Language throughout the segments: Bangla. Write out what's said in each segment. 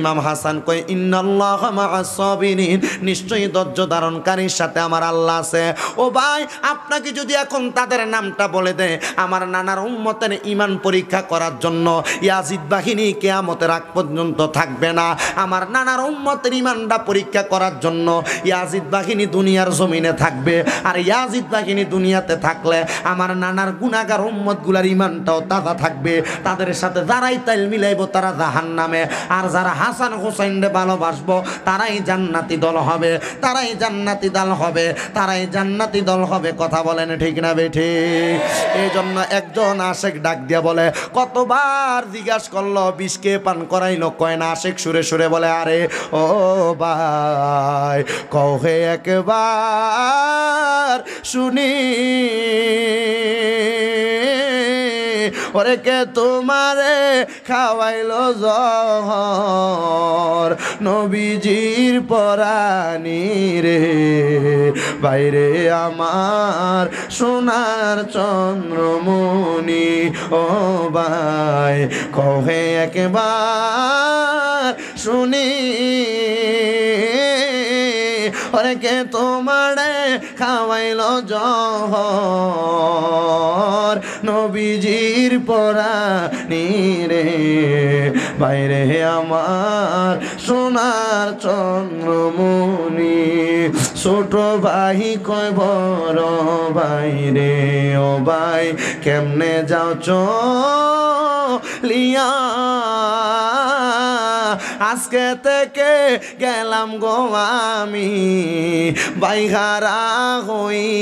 ইমাম হাসান কয় ইন্নাল্লাহ মাআসসাবিরিন নিশ্চয়ই ধৈর্য ধারণকারীর সাথে আমার আল্লাহ আছে ও ভাই আপনাকে যদি এখন তাদের নামটা বলে দেয় আমার নানার উম্মতের ইমান পরীক্ষা করার জন্য ইয়াজিদ বাহিনী কিয়ামতের আগ পর্যন্ত থাকবে না আমার নানার উম্মতের ইমানটা পরীক্ষা করার জন্য ইয়াজিদ বাহিনী দুনিয়ার জমিনে থাকবে আর ইয়াজিদ বাহিনী দুনিয়াতে থাকলে আমার নানার গুণাগার উম্মতগুলার ঈমানটাও তাজা থাকবে তাদের সাথে যারাই তাইল মিলাইব তারা জাহান নামে আর যারা হাসান রে ভালোবাসবো তারাই জান্নাতি দল হবে তারাই জান্নাতি দল হবে তারাই জান্নাতি দল হবে কথা বলেন ঠিক না বেঠি এই জন্য একজন আশেক ডাক দিয়া বলে কতবার জিজ্ঞাস করলো বিষকে পান করাইলো কয় না আশেক সুরে সুরে বলে আরে ও ভাই কহে একবার শুনি ওরে কে তোমারে খাওয়াইল জহর নবীজির পরাণী রে বাইরে আমার সোনার চন্দ্রমণি ও বাই কহে একবার শুনি ওরে কে তোমারে খাওয়াইল জহর নবীজির পরা নিরে বাইরে আমার সোনার চন্দ্রমণি ছোট ভাই কয় বড় বাইরে ও ভাই কেমনে যাও চ লিয়া আজকে থেকে গেলাম গো আমি বাইহারা হই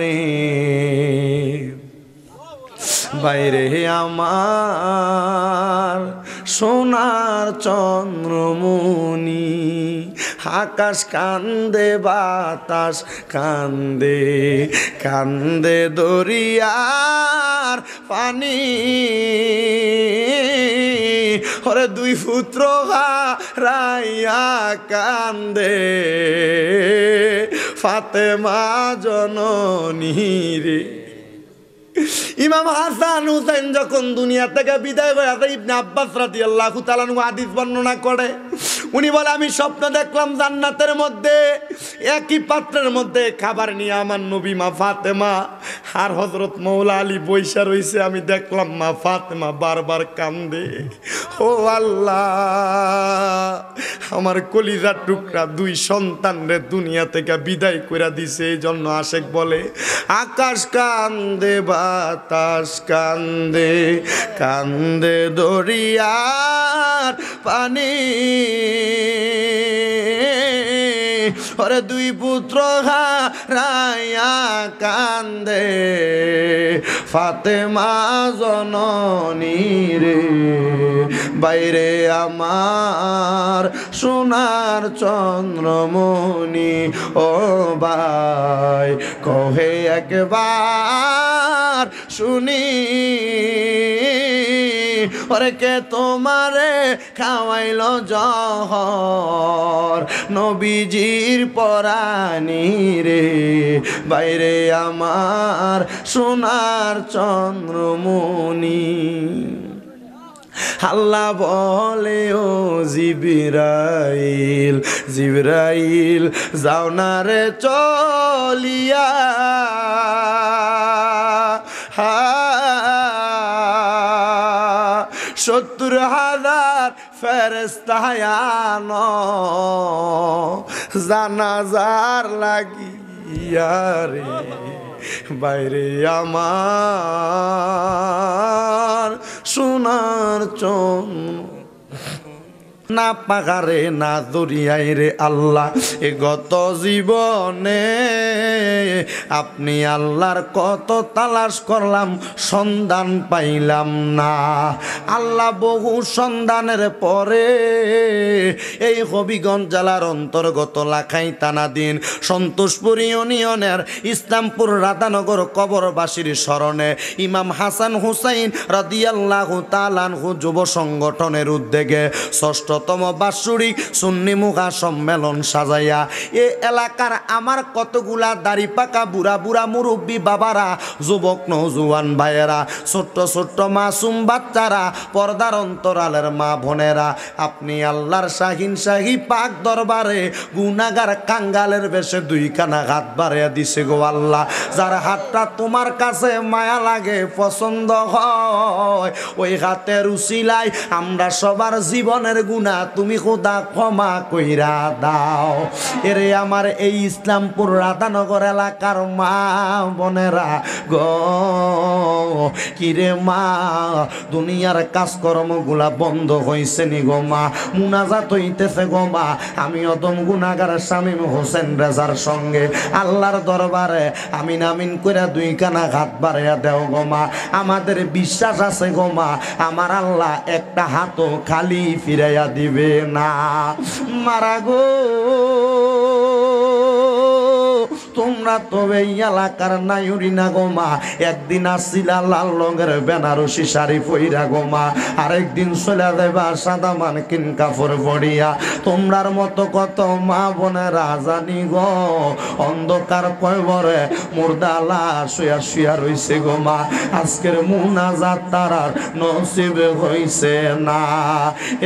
রে বাইরে আমার সোনার চন্দ্রমণি আকাশ কান্দে বাতাস কান্দে কান্দে দরিয়ার পানি ওরে দুই পুত্র রাইয়া কান্দে মা জননী রে ইমাম হাসান হুসেন যখন দুনিয়া থেকে বিদায় হয়ে আসে ইবনে আব্বাস রাদিয়াল্লাহু তাআলা হাদিস বর্ণনা করে উনি বলে আমি স্বপ্ন দেখলাম জান্নাতের মধ্যে একই পাত্রের মধ্যে খাবার নিয়ে আমার নবী মা ফাতেমা আর হজরত মৌলা আলী বৈশা রয়েছে আমি দেখলাম মা ফাতেমা বারবার কান্দে ও আল্লাহ আমার কলিজার টুকরা দুই সন্তান রে দুনিয়া থেকে বিদায় করে দিছে এই জন্য আশেক বলে আকাশ কান্দে বাতাস কান্দে কান্দে দরিয়ার পানি ওরে দুই পুত্র হারাইয়া কান্দে ফাতেমা জননী রে বাইরে আমার সোনার চন্দ্রমণি ও বাই কহে একবার শুনি ওরে কে তোমারে খাওয়াইল জহর নবীজির পরানি রে বাইরে আমার সোনার চন্দ্রমণি হাল্লা বলে ও জিবিরাইল জিবিরাইল যাও না রে চলিয়া হা সত্তর হাজার ফেরেস্তায়ান জানাজার লাগিয়া রে বাইরে আমার সোনার চন্দ্র না পাগারে না দরিয়াই রে আল্লাহ এ গত জীবনে আপনি আল্লাহর কত তালাশ করলাম সন্ধান পাইলাম না আল্লাহ বহু সন্ধানের পরে এই হবিগঞ্জ জেলার অন্তর্গত লাখাই তানা দিন সন্তোষপুর ইউনিয়নের ইসলামপুর রাধানগর কবরবাসীর স্মরণে ইমাম হাসান হুসাইন রাদিয়াল্লাহু তালানহু যুব সংগঠনের উদ্যোগে ষষ্ঠ একশোতম বাৎসরিক সুন্নি মুখা সম্মেলন সাজাইয়া এ এলাকার আমার কতগুলা দাড়ি পাকা বুড়া বুড়া মুরব্বী বাবারা যুবক নৌজুয়ান ভাইয়েরা ছোট্ট ছোট্ট মাসুম বাচ্চারা পর্দার অন্তরালের মা বোনেরা আপনি আল্লাহর শাহিন শাহি পাক দরবারে গুনাগার কাঙ্গালের বেশে দুইখানা হাত বাড়িয়া দিছে গো আল্লাহ যার হাতটা তোমার কাছে মায়া লাগে পছন্দ হয় ওই হাতের উচিলাই আমরা সবার জীবনের গুণ না তুমি খোদা ক্ষমা কইরা দাও এরে আমার এই ইসলামপুর রাধানগর এলাকার মা বনেরা গ কিরে মা দুনিয়ার কাজকর্ম গুলা বন্ধ হয়েছে নি গো মা মুনাজাত হইতেছে গো মা আমি অদম গুনাগার শামীম হোসেন রেজার সঙ্গে আল্লাহর দরবারে আমিন আমিন করে দুই কানা ঘাত বাড়িয়া দেও গো মা আমাদের বিশ্বাস আছে গো মা আমার আল্লাহ একটা হাতও খালি ফিরাইয়া দিবে না মারা গো তোমরা তবে এলাকার নাইরি না গোমা একদিন আসিলা লাল রঙের বেনারসি শাড়ি পইরা গোমা আরেকদিন চলে দেবা সাদা মান কিন কাপড় বড়িয়া তোমরার মতো কত মা বোনেরা নি গো অন্ধকার কয়বরে মুর্দালা শুয়া শুয়া রইছে গো মা মুনা যা তারার নসিব হইছে না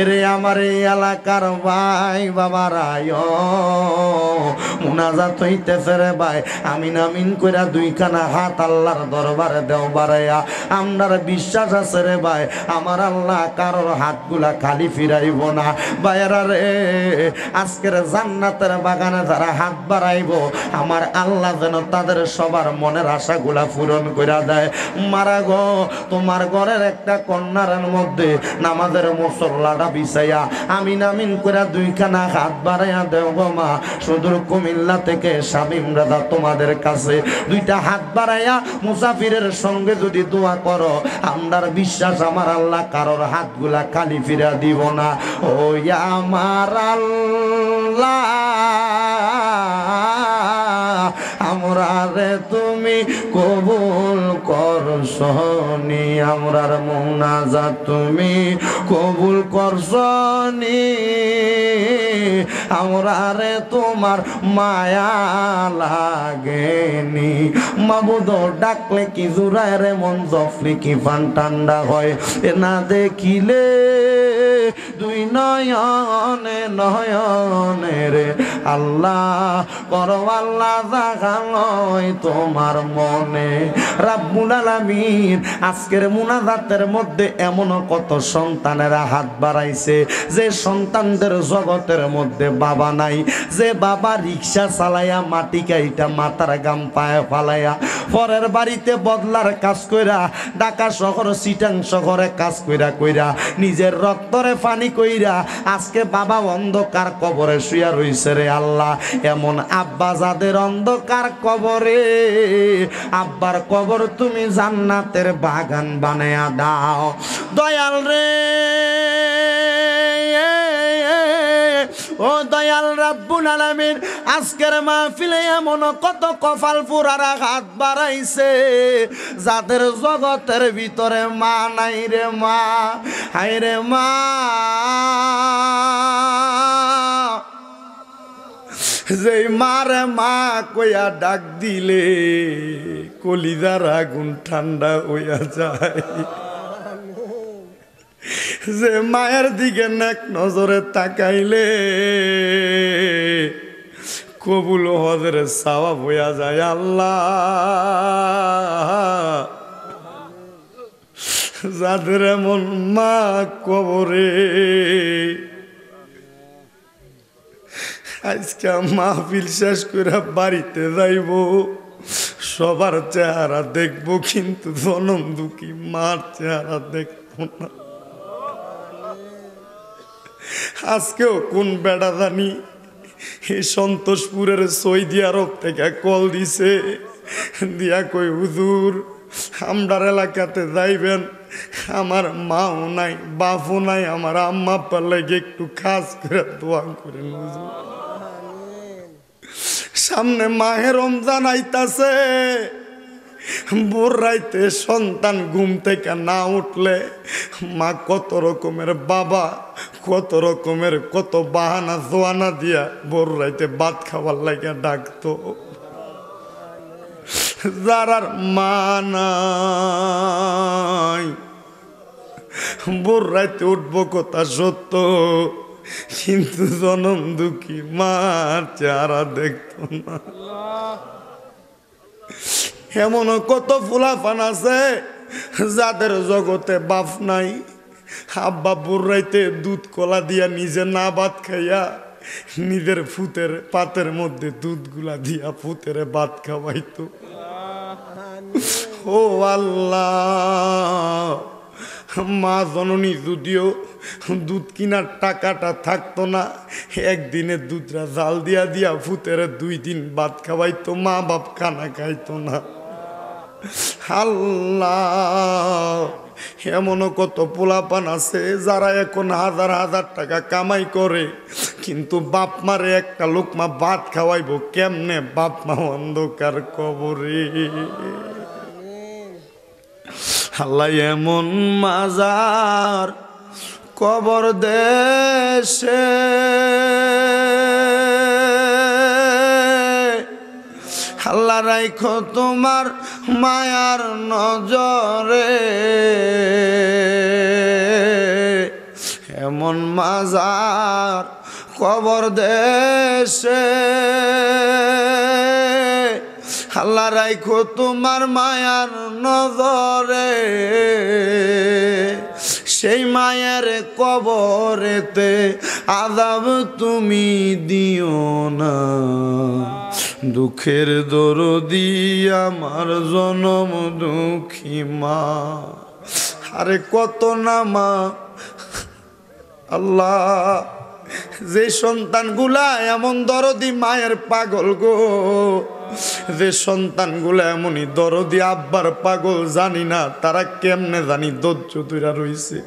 এরে আমার এই এলাকার ভাই রায় মুনাজাত হইতেছে রে ভাই আমি নামিন কইরা দুইখানা হাত আল্লাহর দরবারে দেও বাড়াইয়া আমরার বিশ্বাস আছে রে ভাই আমার আল্লাহ কারোর হাতগুলা খালি ফিরাইব না বাইরা রে আজকের জান্নাতের বাগানে যারা হাত বাড়াইব আমার আল্লাহ যেন তাদের সবার মনের আশাগুলা পূরণ করা দেয় মারা গো তোমার ঘরের একটা কন্যার মধ্যে নামাজের মশলাটা বিছাইয়া আমি নামিন করে দুইখানা হাত বাড়াইয়া দেব মা শুধু কুমিল্লা থেকে স্বামী তোমরা তোমাদের কাছে দুইটা হাত বাড়াইয়া মুসাফিরের সঙ্গে যদি দোয়া করো আমরার বিশ্বাস আমার আল্লাহ কারোর হাতগুলা খালি ফিরা দিব না ও আমার আল্লাহ আমরা রে তুমি কবুল সহনি আমরার মোনাজা তুমি কবুল করসনি আমরারে তোমার মায়া লাগেনি মাবুদ ডাকলে কি জুরায় রে মন জফলি কি ফান ঠান্ডা হয় এ না দেখিলে দুই নয়নে নয়নে রে আল্লাহ করো আল্লাহ জাগালয় তোমার মনে রাব্বু আজকের মুনাজাতের মধ্যে এমন কত সন্তানেরা হাত বাড়াইছে যে সন্তানদের জগতের মধ্যে বাবা নাই যে বাবা রিক্সা চালায়া মাটি কাইটা মাথার গাম পায়ে ফালাইয়া পরের বাড়িতে বদলার কাজ কইরা ঢাকা শহর সিটাং শহরে কাজ কইরা কইরা নিজের রক্তরে পানি কইরা আজকে বাবা অন্ধকার কবরে শুয়া রইছে রে আল্লাহ এমন আব্বা যাদের অন্ধকার কবরে আব্বার কবর তুমি তুমি জান্নাতের বাগান বানায়া দাও দয়াল রে ও দয়াল রাব্বুল আলামিন আজকের মাহফিলে এমন কত কপাল পুরারা হাত বাড়াইছে যাদের জগতের ভিতরে মা নাই রে মা হাই রে মা যে মার মা কয়া ডাক দিলে কলিদার আগুন ঠান্ডা হইয়া যায় যে মায়ের দিকে নাক নজরে তাকাইলে কবুল হজের সাওয়া বয়া যায় আল্লাহ যাদের মন মা কবরে আজকে মাহফিল শেষ করে বাড়িতে যাইব সবার চেহারা দেখব কিন্তু জনম দুঃখী মার চেহারা দেখব না আজকেও কোন বেড়া জানি এই সন্তোষপুরের সৈদি আরব থেকে কল দিছে দিয়া কই হুজুর আমার এলাকাতে যাইবেন আমার মাও নাই বাপও নাই আমার আম্মা পাল্লাকে একটু খাস করে দোয়া করেন হুজুর সামনে মাহের রমজান আইতাছে বোরাইতে রাইতে সন্তান ঘুম থেকে না উঠলে মা কত রকমের বাবা কত রকমের কত বাহানা জোয়ানা দিয়া ভোর রাইতে ভাত খাবার লাগে ডাকতো যারার মানাই ভোর রাইতে উঠবো কথা সত্য কিন্তু জনম দুঃখী মার চেহারা দেখত না এমনও কত ফুলাফান আছে যাদের জগতে বাপ নাই হাব্বাবুর বুড়াইতে দুধ কলা দিয়া নিজে না ভাত খাইয়া নিজের ফুতের পাতের মধ্যে দুধগুলা দিয়া ফুতের বাত খাওয়াইতো ও আল্লাহ মা জননী যদিও দুধ কিনার টাকাটা থাকতো না একদিনে দুধরা জাল দিয়া দিয়া ফুতেরে দুই দিন ভাত খাওয়াইতো মা বাপ খানা খাইতো না হাল্লা এমনও কত পোলাপান আছে যারা এখন হাজার হাজার টাকা কামাই করে কিন্তু বাপ মারে একটা লোকমা ভাত খাওয়াইব কেমনে বাপ মা অন্ধকার কবরে আল্লাহ এমন মাজার কবর দেশে আল্লাহ রাইখ তোমার মায়ার নজরে এমন মাজার কবর দেশে আল্লাহ রাইখো তোমার মায়ার নজরে সেই মায়ের কবরেতে আদাব তুমি দিও না দুঃখের দিয়া আমার জনম দুঃখী মা আরে কত না মা আল্লাহ যে সন্তানগুলা এমন দরদি মায়ের পাগল গো যে সন্তানগুলা এমনই দরদি আব্বার পাগল জানি না তারা কেমনে জানি দর্য তুইরা রইছে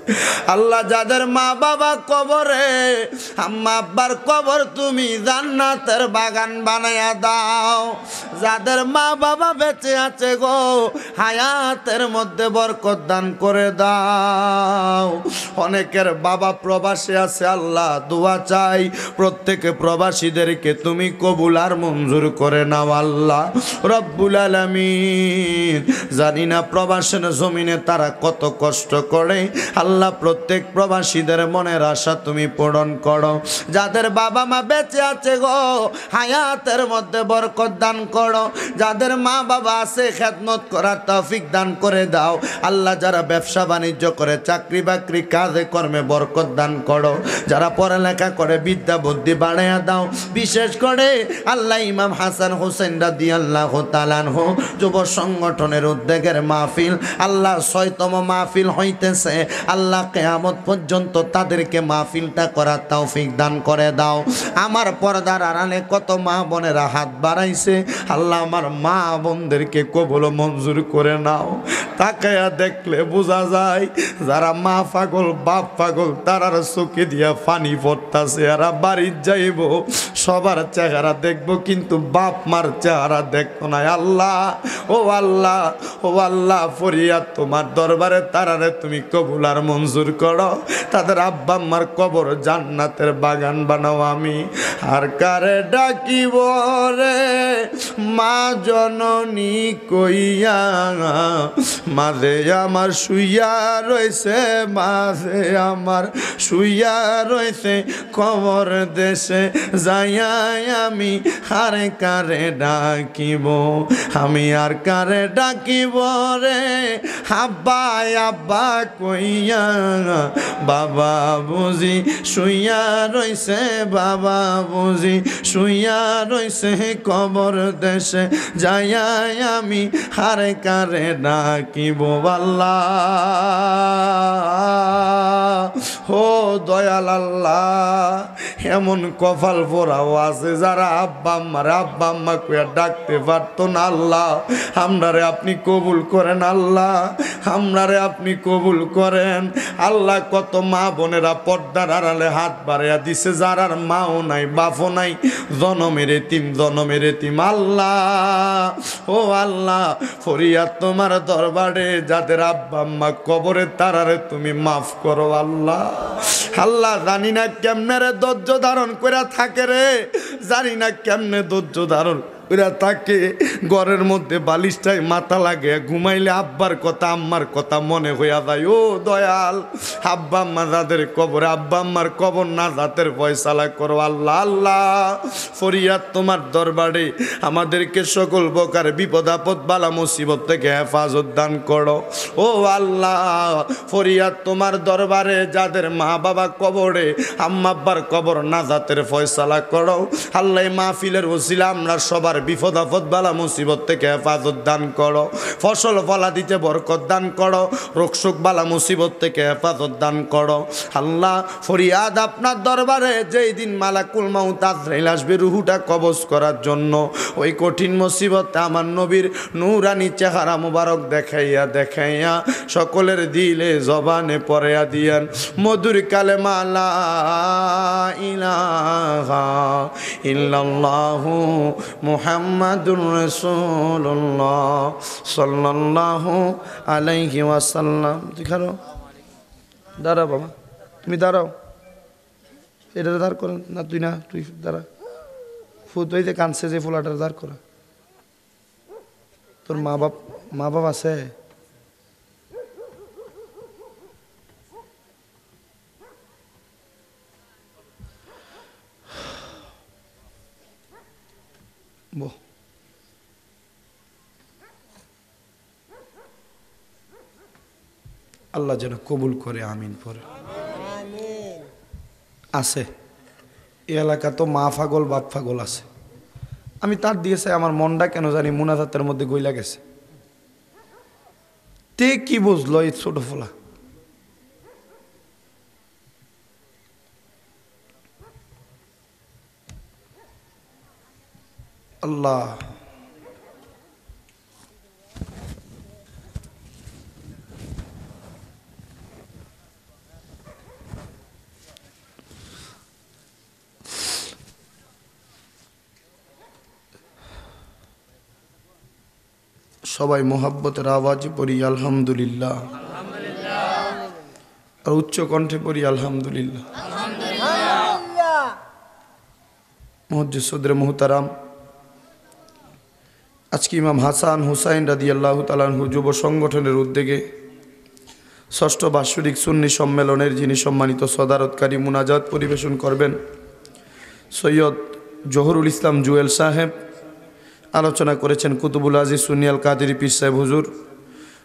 আল্লাহ যাদের মা বাবা কবরে আম্মা আব্বার কবর তুমি জান্নাতের বাগান বানায়া দাও যাদের মা বাবা বেঁচে আছে গো হায়াতের মধ্যে বরকত দান করে দাও অনেকের বাবা প্রবাসে আছে আল্লাহ দোয়া চা চাই প্রত্যেক প্রবাসীদেরকে তুমি কবুল আর মঞ্জুর করে নাও আল্লাহ রব্বুল আলমিন জানি না প্রবাসের জমিনে তারা কত কষ্ট করে আল্লাহ প্রত্যেক প্রবাসীদের মনের আশা তুমি পূরণ করো যাদের বাবা মা বেঁচে আছে গো হায়াতের মধ্যে বরকত দান করো যাদের মা বাবা আছে খেদমত করার তফিক দান করে দাও আল্লাহ যারা ব্যবসা বাণিজ্য করে চাকরি বাকরি কাজে কর্মে বরকত দান করো যারা পড়ালেখা করে করে বিদ্যা বুদ্ধি বাড়াইয়া দাও বিশেষ করে আল্লাহ ইমাম হাসান হোসেন রাদি আল্লাহ তালানহ যুব সংগঠনের উদ্যোগের মাহফিল আল্লাহ ছয়তম মাহফিল হইতেছে আল্লাহ কেয়ামত পর্যন্ত তাদেরকে মাহফিলটা করার ফিক দান করে দাও আমার পর্দার আড়ালে কত মা বোনেরা হাত বাড়াইছে আল্লাহ আমার মা বোনদেরকে কবল মঞ্জুর করে নাও তাকে দেখলে বোঝা যায় যারা মা পাগল বাপ পাগল তারার চোখে দিয়া পানি পড়তাছে চেহারা বাড়ির যাইব সবার চেহারা দেখব কিন্তু বাপ মার চেহারা দেখো না আল্লাহ ও আল্লাহ ও আল্লাহ ফরিয়া তোমার দরবারে তারারে তুমি কবুল আর মঞ্জুর করো তাদের আব্বা আম্মার কবর জান্নাতের বাগান বানাও আমি আর কারে ডাকিব রে মা জননী কইয়া মাঝে আমার শুইয়া রয়েছে মাঝে আমার শুইয়া রয়েছে কম খবর দেশে যাইয়া আমি হারে কারে ডাকিব আমি আর কারে ডাকিব রে হাব্বা আব্বা কইয়া বাবা বুঝি শুইয়া রইছে বাবা বুঝি শুইয়া রইছে কবর দেশে যাইয়া আমি হারে কারে ডাকিব বাল্লা ও দয়াল আল্লাহ এমন কপাল পোড়াও আছে যারা আব্বা আম্মার আব্বা আম্মা কুয়া ডাকতে পারতো না আল্লাহ আমরারে আপনি কবুল করেন আল্লাহ আমরারে আপনি কবুল করেন আল্লাহ কত মা বোনেরা পর্দার আড়ালে হাত বাড়াইয়া দিছে যারার মাও নাই বাফও নাই জনমের এতিম জনমের এতিম আল্লাহ ও আল্লাহ ফরিয়া তোমার দরবারে যাদের আব্বা আম্মা কবরে তারারে তুমি মাফ করো আল্লাহ আল্লাহ জানি না কেমনে ধৈর্য ধারণ করে থাকে রে জানি না কেমনে ধৈর্য ধারণ ওরা তাকে ঘরের মধ্যে বালিশটায় মাথা লাগে ঘুমাইলে আব্বার কথা আম্মার কথা মনে হইয়া যায় ও দয়াল আব্বা আম্মা যাদের কবর আব্বা আম্মার কবর না জাতের ফয়সালা করো আল্লাহ আল্লাহ ফরিয়াদ তোমার দরবারে আমাদেরকে সকল প্রকার বিপদ আপদ বালা মুসিবত থেকে হেফাজত দান করো ও আল্লাহ ফরিয়াদ তোমার দরবারে যাদের মা বাবা কবরে আম্মা আব্বার কবর না জাতের ফয়সালা করো আল্লাহ মাহফিলের ওসিলা আমরা সবার বিপদ আপদ বালা মুসিবত থেকে হেফাজত দান করো ফসল ফলা দিতে বরকত দান করো রোগসুখ বালা মুসিবত থেকে হেফাজত দান করো আল্লাহ ফরিয়াদ আপনার দরবারে যেই দিন মালাকুল মাউত তাজরাইল আসবে রুহুটা কবজ করার জন্য ওই কঠিন মুসিবতে আমার নবীর নূরানি চেহারা মুবারক দেখাইয়া দেখাইয়া সকলের দিলে জবানে পরেয়া দিয়ান মধুর কালে মালা ইলাহা ইল্লাল্লাহু মুহ মুহাম্মাদুর রাসূলুল্লাহ সাল্লাল্লাহু আলাইহি ওয়াসাল্লাম দেখো দাঁড়াও বাবা তুমি দাঁড়াও এটা দাঁড় করো না তুই না তুই দাঁড়া ফুত যে কানছে যে ফুলাটা দাঁড় করো তোর মা বাপ মা বাপ আছে আল্লাহ যেন কবুল করে আমিন পরে আছে এ এলাকা তো মা ফাগল বাপ ফাগল আছে আমি তার দিয়েছে আমার মনটা কেন জানি মুনাজাতের মধ্যে গইলা গেছে তে কি বুঝলো এই ছোট ফোলা আল্লাহ সবাই মোহাব্বতের আওয়াজ পড়ি আলহামদুলিল্লাহ আর উচ্চ কণ্ঠে পড়ি আলহামদুলিল্লাহ মহজ্জুসদ্রে মহতারাম আজকে ইমাম হাসান হুসাইন রাদি আল্লাহ তালাহু যুব সংগঠনের উদ্যোগে ষষ্ঠ বাৎসরিক সুন্নি সম্মেলনের যিনি সম্মানিত সদারতকারী মুনাজাত পরিবেশন করবেন সৈয়দ জহরুল ইসলাম জুয়েল সাহেব আলোচনা করেছেন কুতুবুল আজিজ সুনিয়াল কাদির পীর সাহেব হুজুর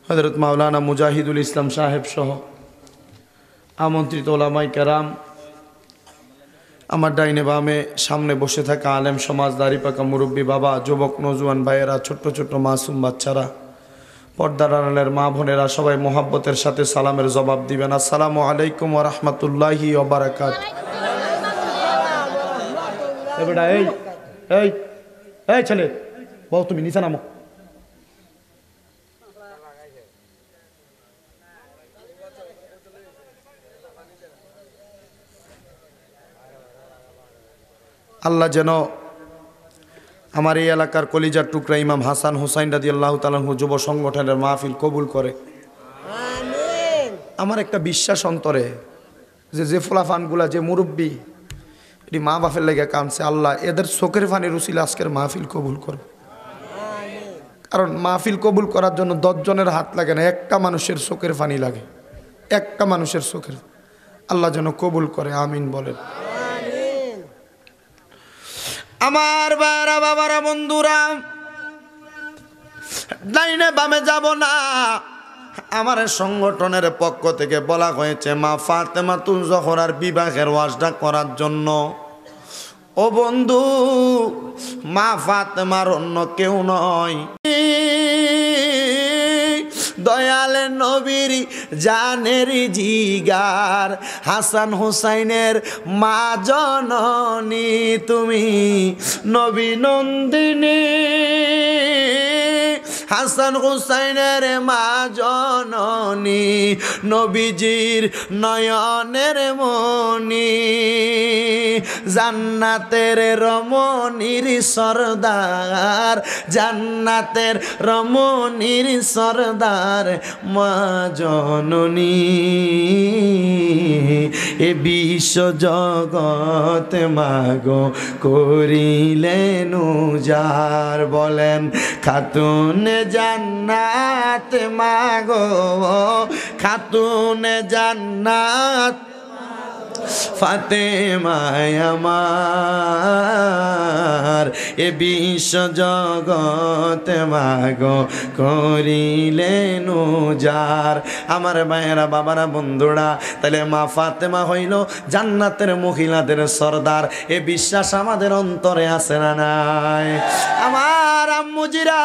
হজরত মাওলানা মুজাহিদুল ইসলাম সাহেব সহ আমন্ত্রিত ওলামাই কারাম আমার ডাইনে বামে সামনে বসে থাকা আলেম সমাজ দাড়িপাকা মুরব্বী বাবা যুবক নজুয়ান ভাইয়েরা ছোট্ট ছোট্ট মাসুম বাচ্চারা পর্দার আড়ালের মা বোনেরা সবাই মোহাব্বতের সাথে সালামের জবাব দিবেন আসসালামু আলাইকুম ও রহমতুল্লাহি ওবারাকাত এই এই এই ছেলে বউ তুমি নিচে নামো আল্লাহ যেন আমার এই এলাকার কলিজার টুকরা ইমাম হাসান হুসাইন রাজি আল্লাহ তালু যুব সংগঠনের মাহফিল কবুল করে আমার একটা বিশ্বাস অন্তরে যে যে ফানগুলা যে মুরব্বী এটি মা বাপের লেগে কানছে আল্লাহ এদের চোখের ফানি রুচিল আজকের মাহফিল কবুল করবে কারণ মাহফিল কবুল করার জন্য দশজনের হাত লাগে না একটা মানুষের চোখের ফানি লাগে একটা মানুষের চোখের আল্লাহ যেন কবুল করে আমিন বলেন আমার বারা বাবারা বন্ধুরা ডাইনে বামে যাব না আমার সংগঠনের পক্ষ থেকে বলা হয়েছে মা ফাতেমা তুল জহরার বিবাহের ওয়াজটা করার জন্য ও বন্ধু মা ফাতেমার অন্য কেউ নয় দয়াল নবীর জানের জিগার হাসান হুসাইনের মা জননী তুমি নবী নন্দিনী হাসান হুসাইনের মা জননি নবীজির নয়নের মনি জান্নাতের রমণীর সর্দার জান্নাতের রমণীর সর্দার মা জননী এ বিশ্ব জগত মাগো করিলেন যার বলেন খাতুনে জান্নাত মাগো খাতুন জান্নাত ফাতেমায় আমার এ বিশ্ব জগতে মাগো করিলেন যার আমার মায়েরা বাবারা বন্ধুরা তাহলে মা ফাতেমা হইল জান্নাতের মহিলাদের সর্দার এ বিশ্বাস আমাদের অন্তরে আসে না নাই আমার আম্মুজিরা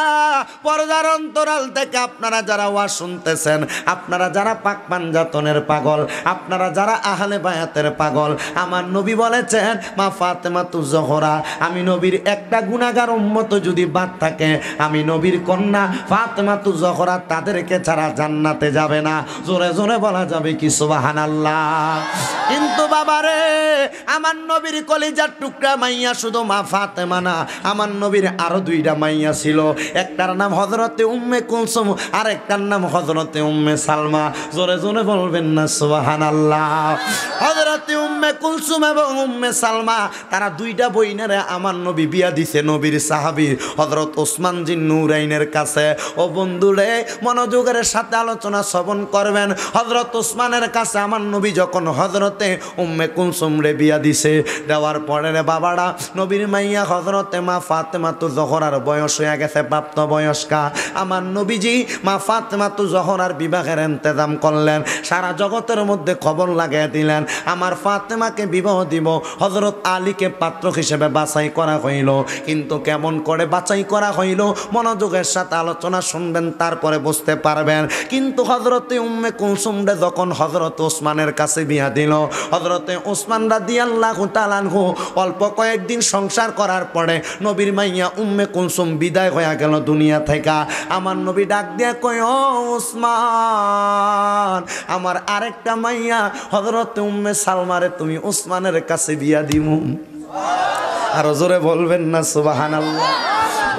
পর্দার অন্তরাল থেকে আপনারা যারা ওয়া শুনতেছেন আপনারা যারা পাক পাঞ্জাতনের পাগল আপনারা যারা আহলে বায়াতের জান্নাতের পাগল আমার নবী বলেছেন মা ফাতেমা তু জহরা আমি নবীর একটা গুণাগার উম্মত যদি বাদ থাকে আমি নবীর কন্যা ফাতেমা তু জহরা তাদেরকে ছাড়া জান্নাতে যাবে না জোরে জোরে বলা যাবে কি সোবাহান আল্লাহ কিন্তু বাবারে আমার নবীর কলিজার টুকরা মাইয়া শুধু মা ফাতেমা না আমার নবীর আরো দুইটা মাইয়া ছিল একটার নাম হজরতে উম্মে কুলসুম আর একটার নাম হজরতে উম্মে সালমা জোরে জোরে বলবেন না সোবাহান আল্লাহ হজরত হাজরাতে উম্মে কুলসুম এবং উম্মে সালমা তারা দুইটা বইনারে আমার নবী বিয়া দিছে নবীর সাহাবি হজরত ওসমান জি নুরাইনের কাছে ও বন্ধুরে মনোযোগের সাথে আলোচনা শ্রবণ করবেন হজরত ওসমানের কাছে আমার নবী যখন হজরতে উম্মে কুলসুম রে বিয়া দিছে দেওয়ার পরে রে বাবারা নবীর মাইয়া হজরতে মা ফাতেমা তো জহরার বয়স হয়ে গেছে প্রাপ্ত বয়স্কা আমার নবীজি মা ফাতেমা তো জহরার বিবাহের ইন্তজাম করলেন সারা জগতের মধ্যে খবর লাগিয়ে দিলেন আমার আমার ফাতেমাকে বিবাহ দিব হজরত আলীকে পাত্র হিসেবে বাছাই করা হইল কিন্তু কেমন করে বাছাই করা হইল মনোযোগের সাথে আলোচনা শুনবেন তারপরে বুঝতে পারবেন কিন্তু হজরতে উম্মে কুলসুমরে যখন হজরত ওসমানের কাছে বিয়া দিল হজরতে ওসমান রাদি তালানহু অল্প কয়েকদিন সংসার করার পরে নবীর মাইয়া উম্মে কুলসুম বিদায় হয়ে গেল দুনিয়া থেকে আমার নবী ডাক দিয়া কয় ও ওসমান আমার আরেকটা মাইয়া হজরত উম্মে সালমারে তুমি উসমানের কাছে দিয়া দিমু আর জোরে বলবেন না সুবাহান আল্লাহ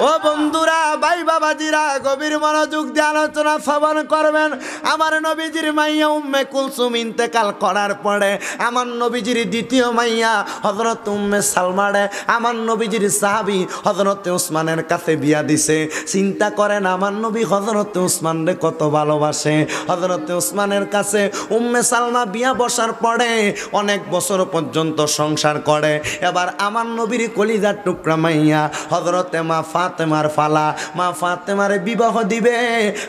ও বন্ধুরা ভাই বাবাজিরা গভীর মনোযোগ দিয়ে আলোচনা শ্রবণ করবেন আমার নবীজির মাইয়া উম্মে কুলসুম ইন্তেকাল করার পরে আমার নবীজির দ্বিতীয় মাইয়া হজরত উম্মে সালমারে আমার নবীজির সাহাবি হজরত উসমানের কাছে বিয়া দিছে চিন্তা করেন আমার নবী হজরত রে কত ভালোবাসে হজরত উসমানের কাছে উম্মে সালমা বিয়া বসার পরে অনেক বছর পর্যন্ত সংসার করে এবার আমার নবীর কলিজার টুকরা মাইয়া হজরতে মা ফাতেমার ফালা মা ফাতেমারে বিবাহ দিবে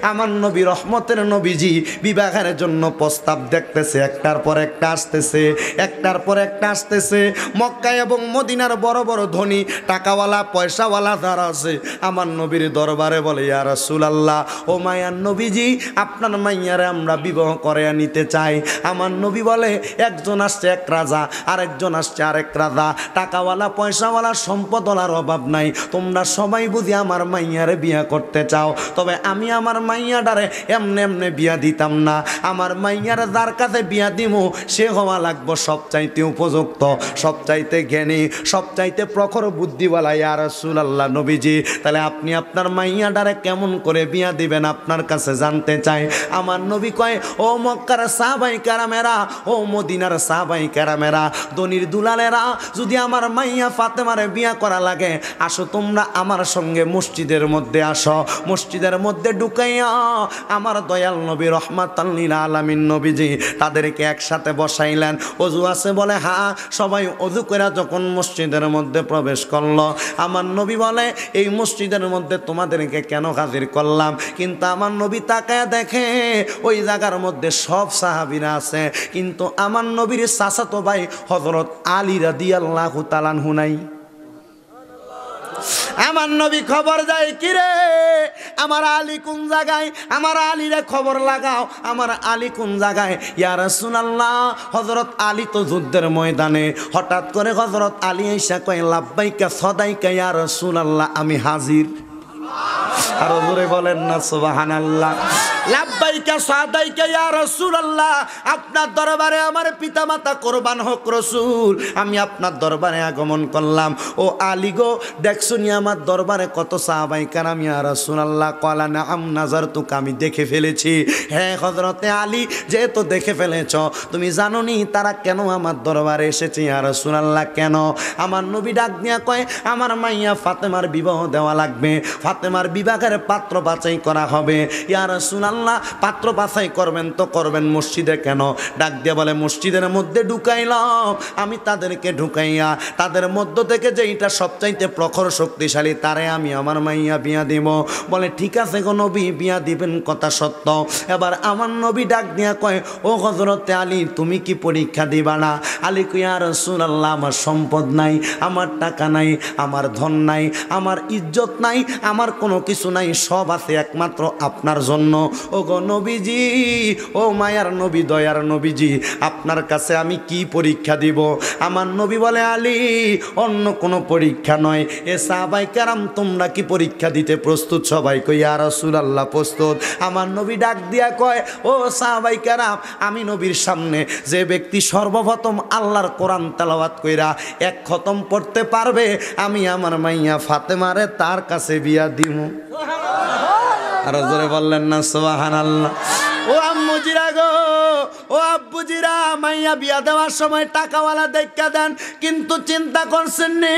আমার নবী রহমতের নবীজি বিবাহের জন্য প্রস্তাব দেখতেছে একটার পর একটা আসতেছে একটার পর একটা আসতেছে মক্কা এবং মদিনার বড় বড় ধনী টাকাওয়ালা পয়সাওয়ালা যারা আছে আমার নবীর দরবারে বলে ইয়ার আল্লাহ ও মায়ার নবীজি আপনার মাইয়ারে আমরা বিবাহ করে নিতে চাই আমার নবী বলে একজন আসছে এক রাজা আরেকজন আসছে আরেক রাজা টাকাওয়ালা পয়সাওয়ালা সম্পদওয়ালার অভাব নাই তোমরা সবাই তুমি বুঝি আমার মাইয়ারে বিয়া করতে চাও তবে আমি আমার মাইয়াডারে এমনি এমনি বিয়া দিতাম না আমার মাইয়ার যার কাছে বিয়া দিব সে হওয়া লাগবো সবচাইতে উপযুক্ত সবচাইতে জ্ঞানী সবচাইতে প্রখর বুদ্ধিওয়ালা ইয়ার রসুল আল্লাহ নবীজি তাহলে আপনি আপনার মাইয়াডারে কেমন করে বিয়া দিবেন আপনার কাছে জানতে চাই আমার নবী কয় ও মক্কার সাহাবাই ক্যারামেরা ও মদিনার সাহাবাই ক্যারামেরা দনির দুলালেরা যদি আমার মাইয়া ফাতেমারে বিয়া করা লাগে আসো তোমরা আমার সঙ্গে মসজিদের মধ্যে আস মসজিদের মধ্যে ঢুকাইয়া আমার দয়াল নবী রহমাতাল্লিল আলামিন নবীজি তাদেরকে একসাথে বসাইলেন অজু আছে বলে হা সবাই অজু করে যখন মসজিদের মধ্যে প্রবেশ করলো আমার নবী বলে এই মসজিদের মধ্যে তোমাদেরকে কেন হাজির করলাম কিন্তু আমার নবী তাকায় দেখে ওই জায়গার মধ্যে সব সাহাবিরা আছে কিন্তু আমার নবীর চাচাতো ভাই হজরত আলী রাদিয়াল্লাহু তালান হুনাই আমার নবী খবর দেয় কিরে আমার আলী কোন জায়গায় আমার আলীরে খবর লাগাও আমার আলী কোন জায়গায় ইয়ার সুনাল্লাহ হজরত আলী তো যুদ্ধের ময়দানে হঠাৎ করে হজরত আলী এসা কয় লাভবাইকা সদাইকা ইয়ার সুনাল্লাহ আমি হাজির আর জোরে বলেন না সুবাহান আপনার দরবারে আমার পিতামাতা কোরবান হোক রসুল আমি আপনার দরবারে আগমন করলাম ও আলী গো দেখছুনি আমার দরবারে কত সাহাবাই কারাম ইয়া রাসূলুল্লাহ কলা না আম নাজার তুক আমি দেখে ফেলেছি হ্যাঁ হজরতে আলী যেহেতু দেখে ফেলেছ তুমি জানো নি তারা কেন আমার দরবারে এসেছি আর রাসূলুল্লাহ কেন আমার নবী ডাক দিয়া কয় আমার মাইয়া ফাতেমার বিবাহ দেওয়া লাগবে ফাতেমার বিবাহ বিভাগের পাত্র বাছাই করা হবে ইয়ার সুনাল্লাহ পাত্র বাছাই করবেন তো করবেন মসজিদে কেন ডাক দিয়ে বলে মসজিদের মধ্যে ঢুকাইলাম আমি তাদেরকে ঢুকাইয়া তাদের মধ্য থেকে যে এইটা সবচাইতে প্রখর শক্তিশালী তারে আমি আমার মাইয়া বিয়া দিব বলে ঠিক আছে গো নবী বিয়া দিবেন কথা সত্য এবার আমার নবী ডাক দিয়া কয় ও হজরতে আলী তুমি কি পরীক্ষা দিবা না আলী কুয়া রসুল আমার সম্পদ নাই আমার টাকা নাই আমার ধন নাই আমার ইজ্জত নাই আমার কোনো কিছু কিছু নাই সব আছে একমাত্র আপনার জন্য ও গো নবীজি ও মায়ার নবী দয়ার নবীজি আপনার কাছে আমি কি পরীক্ষা দিব আমার নবী বলে আলী অন্য কোনো পরীক্ষা নয় এ সাহাবাই কারাম তোমরা কি পরীক্ষা দিতে প্রস্তুত সবাই কই আর আল্লাহ প্রস্তুত আমার নবী ডাক দিয়া কয় ও সাহাবাই কারাম আমি নবীর সামনে যে ব্যক্তি সর্বপ্রথম আল্লাহর কোরআন তালাবাত কইরা এক খতম পড়তে পারবে আমি আমার মাইয়া ফাতেমারে তার কাছে বিয়া দিমু আর জোরে বললেন না সোহান আল্লাহ আম্মুজিরা গো ও আব্বুজিরা মাইয়া বিয়া দেওয়ার সময় টাকাওয়ালা দেখা দেন কিন্তু চিন্তা করছেন নি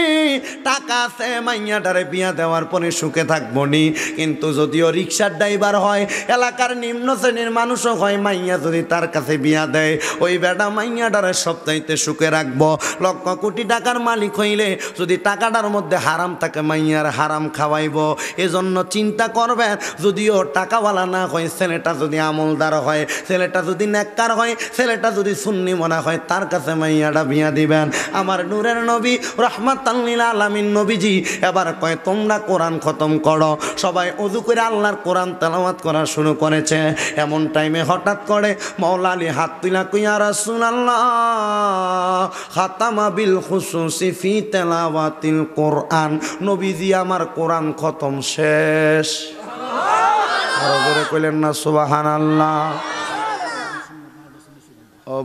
টাকা আছে মাইয়াটারে বিয়া দেওয়ার পরে সুখে থাকবো নি কিন্তু যদিও রিক্সার ড্রাইভার হয় এলাকার নিম্ন শ্রেণীর মানুষও হয় মাইয়া যদি তার কাছে বিয়া দেয় ওই বেটা মাইয়াটারে সপ্তাহিতে সুখে রাখবো লক্ষ কোটি টাকার মালিক হইলে যদি টাকাটার মধ্যে হারাম থাকে মাইয়ার হারাম খাওয়াইব এজন্য চিন্তা করবেন যদিও টাকাওয়ালা না হয় ছেলেটা যদি আমলদার হয় হয় ছেলেটা যদি নেককার হয় ছেলেটা যদি সুন্নি মনা হয় তার কাছে মাইয়াটা বিয়া দিবেন আমার নূরের নবী রহমাতাল্লিল আলমিন নবীজি এবার কয় তোমরা কোরআন খতম করো সবাই অজু করে আল্লাহর কোরআন তেলাওয়াত করা শুরু করেছে এমন টাইমে হঠাৎ করে মৌলা আলী হাত তুলা কুইয়া রাসুন আল্লাহ বিল খুসুসি ফি তেলাওয়াতিল কোরআন নবীজি আমার কোরআন খতম শেষ আরো করে কইলেন না সুবাহান আল্লাহ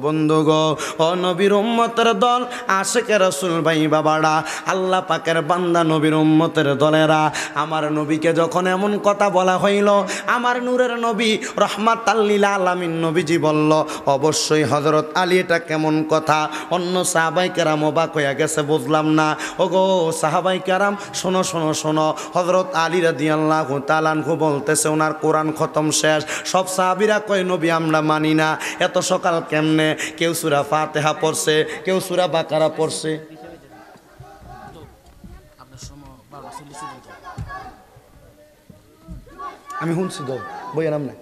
বন্ধু গো ও নবীর উম্মতের দল আশেকে রসুল ভাই বাবারা আল্লাহ পাকের বান্দা নবীর উম্মতের দলেরা আমার নবীকে যখন এমন কথা বলা হইল আমার নূরের নবী রহমাত আল্লীলা আলামিন নবীজি বলল অবশ্যই হজরত আলী এটা কেমন কথা অন্য সাহাবাই কেরাম অবাক হয়ে গেছে বুঝলাম না ও গো সাহাবাই কেরাম শোনো শোনো শোনো হজরত আলী রাদি আল্লাহ তালানহু বলতেছে ওনার কোরআন খতম শেষ সব সাহাবিরা কয় নবী আমরা মানি না এত সকাল কেমনে পিছনে কেউ সুরা ফাতেহা পড়ছে কেউ সুরা বাকারা পড়ছে আমি শুনছি গো বই নাম না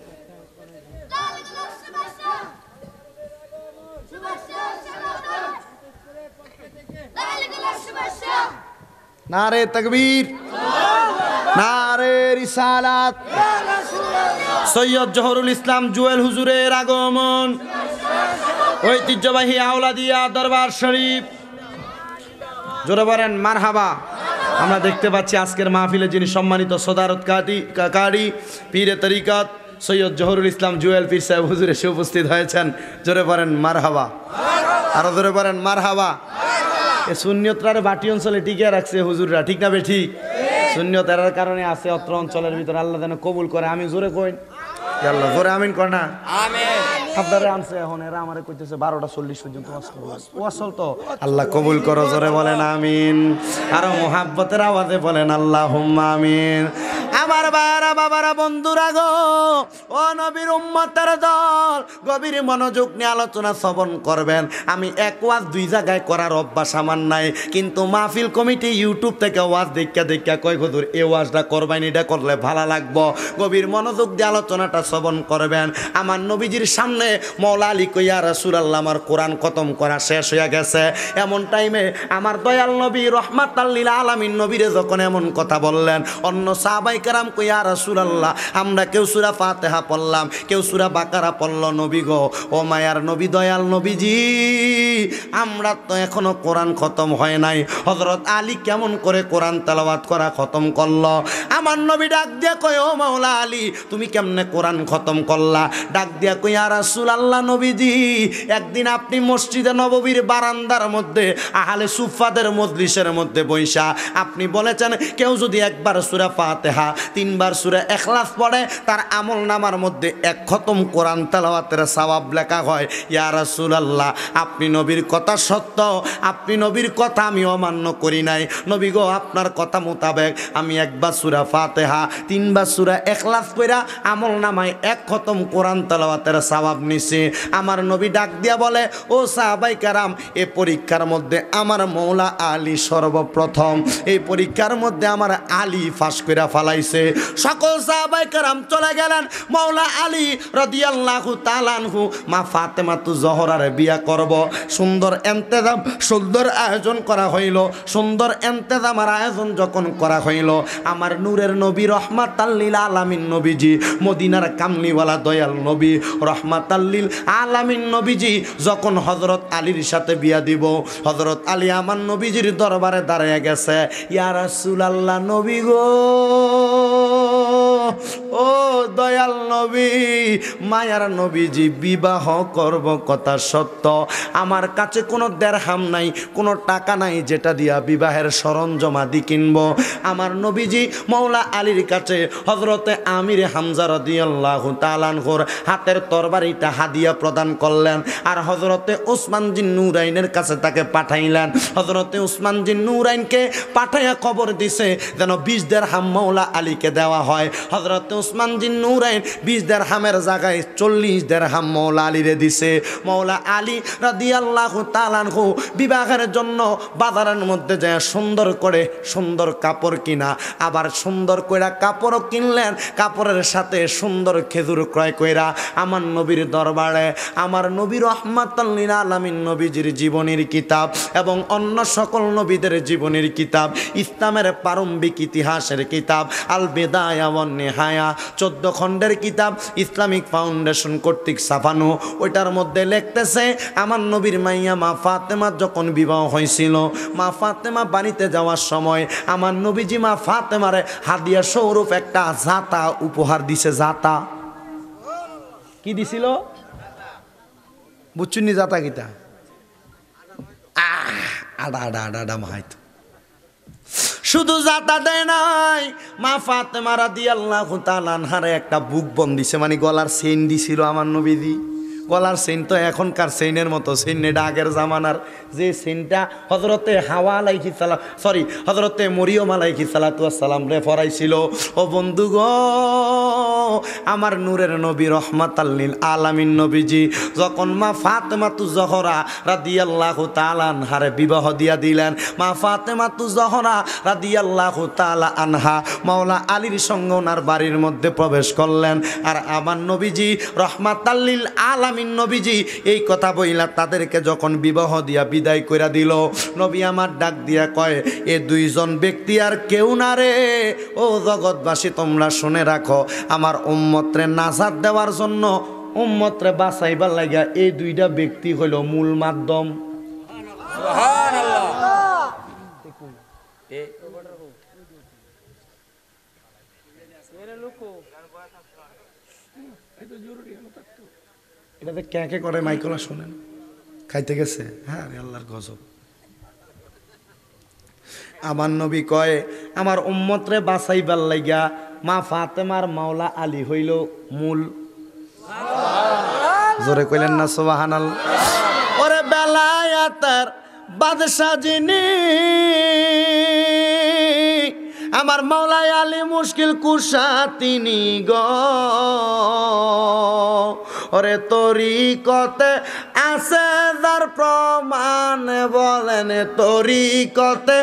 নারে তকবীর নারে রিসালাত সৈয়দ জহরুল ইসলাম জুয়েল হুজুরের আগমন ঐতিহ্যবাহী দিয়া দরবার শরীফ জোরে বলেন মারহাবা আমরা দেখতে পাচ্ছি আজকের মাহফিলে যিনি সম্মানিত সদারত কাটি কাকারি পীরে তরিকাত সৈয়দ জহরুল ইসলাম জুয়েল পীর সাহেব হুজুর এসে উপস্থিত হয়েছেন জোরে বলেন মারহাবা আরও জোরে বলেন মারহাবা এ শূন্যতরারে বাটি অঞ্চলে টিকে রাখছে হুজুররা ঠিক না বেঠি শূন্যতার কারণে আছে অত্র অঞ্চলের ভিতরে আল্লাহ যেন কবুল করে আমি জোরে কই আল্লাহ জোরে আমিন কর না আমিন আপনারা আনছে এখন এরা আমারে কইতেছে বারোটা চল্লিশ পর্যন্ত ওয়াসল তো আল্লাহ কবুল করো জোরে বলেন আমিন আর মোহাব্বতের আওয়াজে বলেন আল্লাহ হুম্মা আমিন আমার বাবারা বাবারা বন্ধুরা গো ও নবীর উম্মতের দল গভীর মনোযোগ নিয়ে আলোচনা শ্রবণ করবেন আমি এক ওয়াজ দুই জায়গায় করার অভ্যাস আমার নাই কিন্তু মাহফিল কমিটি ইউটিউব থেকে ওয়াজ দেখিয়া দেখিয়া কয় গধুর এ ওয়াজটা করবেন এটা করলে ভালো লাগবো গভীর মনোযোগ দিয়ে আলোচনাটা শ্রবণ করবেন আমার নবীজির সামনে সামনে মৌলা আলী কইয়া রাসুল আল্লাহ আমার কোরআন খতম করা শেষ হয়ে গেছে এমন টাইমে আমার দয়াল নবী রহমাত আল্লীলা আলামিন নবীরে যখন এমন কথা বললেন অন্য সাহাবাই কারাম কইয়া রসুল আল্লাহ আমরা কেউ সুরা ফাতেহা পড়লাম কেউ সুরা বাকারা পড়ল নবী গো ও মায়ার নবী দয়াল নবীজি আমরা তো এখনো কোরআন খতম হয় নাই হজরত আলী কেমন করে কোরআন তালাবাত করা খতম করল আমার নবী ডাক দিয়া কয় ও মাওলা আলী তুমি কেমনে কোরআন খতম করলা ডাক দিয়া কই আর রাসুল আল্লাহ নবীজি একদিন আপনি মসজিদে নববীর বারান্দার মধ্যে আহালে সুফাদের মজলিসের মধ্যে বৈশা আপনি বলেছেন কেউ যদি একবার সুরা ফাতেহা তিনবার সুরা এখলাফ পড়ে তার আমল নামার মধ্যে এক খতম কোরআন তালাবাতের সবাব লেখা হয় ইয়া রাসুল আল্লাহ আপনি নবী নবীর কথা সত্য আপনি নবীর কথা আমি অমান্য করি নাই নবী গো আপনার কথা মোতাবেক আমি একবার সুরা ফাতেহা তিনবার সুরা একলাফ কইরা আমল নামায় এক খতম কোরআন তালাবাতের স্বভাব নিছি আমার নবী ডাক দিয়া বলে ও সাহাবাই কারাম এ পরীক্ষার মধ্যে আমার মৌলা আলী সর্বপ্রথম এই পরীক্ষার মধ্যে আমার আলী ফাঁস কইরা ফালাইছে সকল সাহাবাই কারাম চলে গেলেন মৌলা আলী রদিয়াল্লাহু তালানহু মা ফাতেমা তু জহরার বিয়া করব সুন্দর এন্তেজাম সুন্দর আয়োজন করা হইল সুন্দর এন্তেজামার আয়োজন যখন করা হইল আমার নূরের নবী রহমাতাল্লিল আলামিন নবীজি মদিনার কামলিওয়ালা দয়াল নবী রহমাতাল্লিল আলামিন নবীজি যখন হজরত আলীর সাথে বিয়া দিব হজরত আলী আমার নবীজির দরবারে দাঁড়িয়ে গেছে ইয়ারা সুলাল্লা নবী গো ও দয়াল নবী মায়ার নবীজি বিবাহ করব কথা সত্য আমার কাছে কোনো দেড়হাম নাই কোনো টাকা নাই যেটা দিয়া বিবাহের সরঞ্জমাদি কিনব আমার নবীজি মৌলা আলীর কাছে হজরতে আমির হামজার দিয়াল্লাহ তালানহর হাতের তরবারিটা হাদিয়া প্রদান করলেন আর হজরতে ওসমান জিন নুরাইনের কাছে তাকে পাঠাইলেন হজরতে ওসমান জিন নুরাইনকে পাঠাইয়া খবর দিছে যেন বিষ দেড়হাম মৌলা আলীকে দেওয়া হয় হজরত উসমান জিন নুরাইন বিশ দেড় হামের জায়গায় চল্লিশ দেড় হাম মৌলা আলীরে দিছে মৌলা আলী রাদি আল্লাহ তালানহু বিবাহের জন্য বাজারের মধ্যে যায় সুন্দর করে সুন্দর কাপড় কিনা আবার সুন্দর কইরা কাপড়ও কিনলেন কাপড়ের সাথে সুন্দর খেজুর ক্রয় কইরা আমার নবীর দরবারে আমার নবীর রহমাতাল্লিন আলমিন নবীজির জীবনীর কিতাব এবং অন্য সকল নবীদের জীবনীর কিতাব ইসলামের প্রারম্ভিক ইতিহাসের কিতাব আল বেদায় নেহায়া চোদ্দ খণ্ডের কিতাব ইসলামিক ফাউন্ডেশন কর্তৃক সাফানো ওইটার মধ্যে লিখতেছে আমার নবীর মাইয়া মা ফাতেমা যখন বিবাহ হয়েছিল মা ফাতেমা বাড়িতে যাওয়ার সময় আমার নবীজি মা ফাতেমারে হাদিয়া স্বরূপ একটা জাতা উপহার দিছে জাতা কি দিছিল বুচ্চুনি জাতা গীতা আডা আডা আডা আডা মাহাইতো শুধু জাতা দেয় নাই মা ফাতে মারা দিয়ে আল্লাহ হারে একটা বুক বন্ধ দিছে মানে গলার সেন দিছিল আমার নবীদি গলার সেন তো এখনকার সেনের মতো সেনে ডাগের জামানার যে সেনটা হজরতে হাওয়া আলাইহি সালাম সরি হজরতে মরিয়ম আলাইহি সালাম রে ফরাইছিল ও বন্ধু গ আমার নূরের নবী রহমাতাল্লিল আলামিন নবীজি যখন মা ফাতেমা তু জহরা রাদিয়াল্লাহু তালান হারে বিবাহ দিয়া দিলেন মা ফাতেমা তু জহরা রাদিয়াল্লাহু তালা আনহা মাওলা আলীর সঙ্গে ওনার বাড়ির মধ্যে প্রবেশ করলেন আর আমার নবীজি রহমাতাল্লিল আলামিন আমিন নবীজি এই কথা বইলা তাদেরকে যখন বিবাহ দিয়া বিদায় করে দিল নবী আমার ডাক দিয়া কয় এ দুইজন ব্যক্তি আর কেউ না রে ও জগৎবাসী তোমরা শুনে রাখো আমার উম্মত্রে নাজাত দেওয়ার জন্য উম্মত্রে বাঁচাইবার লাগিয়া এই দুইটা ব্যক্তি হইল মূল মাধ্যম এটাতে ক্যাঁকে করে মাইকলা শোনেন খাইতে গেছে হ্যাঁ আরে আল্লাহর গজব আমার নবী কয় আমার উম্মতরে বাসাই লাইগা মা ফাতেমার মাওলা আলী হইল মূল জোরে কইলেন না সোবাহানাল ওরে বেলায়াতার বাদশা যিনি আমার মাওলায় আলী মুশকিল কুষা তিনি গ ওরে তরিকতে আছে যার প্রমাণ বলেন তরিকতে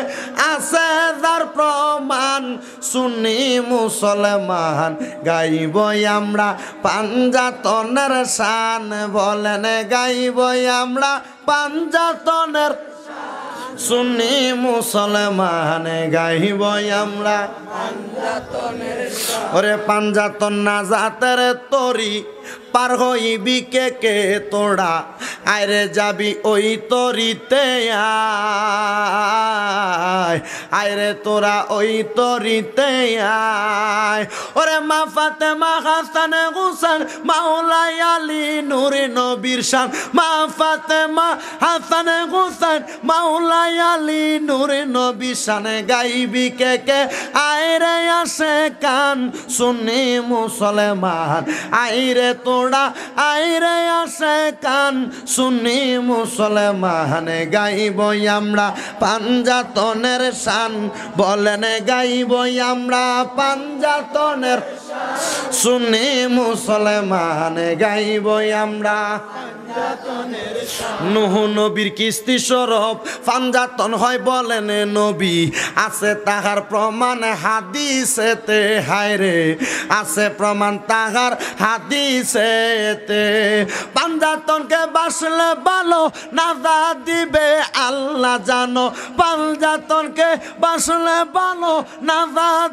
আছে যার প্রমাণ শুনি মুসলমান গাইব আমরা পাঞ্জাতনের শান বলেন গাইব আমরা পাঞ্জাতনের শুনি মুসলমান গাইব আমরা ওরে পাঞ্জাতন না জাতের তরি পার হইবি কে কে তোড়া আয়রে যাবি ওই তরিতে আয় তোরা ওই তরিতে ওরে মা মা হাসান হুসান মাওলাই আলী নুরে নবীর শান মা মা হাসান হুসান মাওলাই আলী নুরে নবীর শান গাইবি কে কে আয়রে আসে কান শুনি মুসলমান আইরে তোড়া আইরে আসে কান শুনি মুসলমান গাইব আমরা পাঞ্জাতনের শান বলেন গাইব আমরা পাঞ্জাতনের শুনি মুসলমান গাইব আমরা নবীর কিস্তি স্বরূপ পাঞ্জাতন হয় বলেন নবী আছে তাহার প্রমাণ হাদিসেতে হায় রে আছে প্রমাণ তাহার হাদিস দিছেতে পাঞ্জাতনকে বাসলে ভালো দিবে আল্লাহ জানো বাসলে ভালো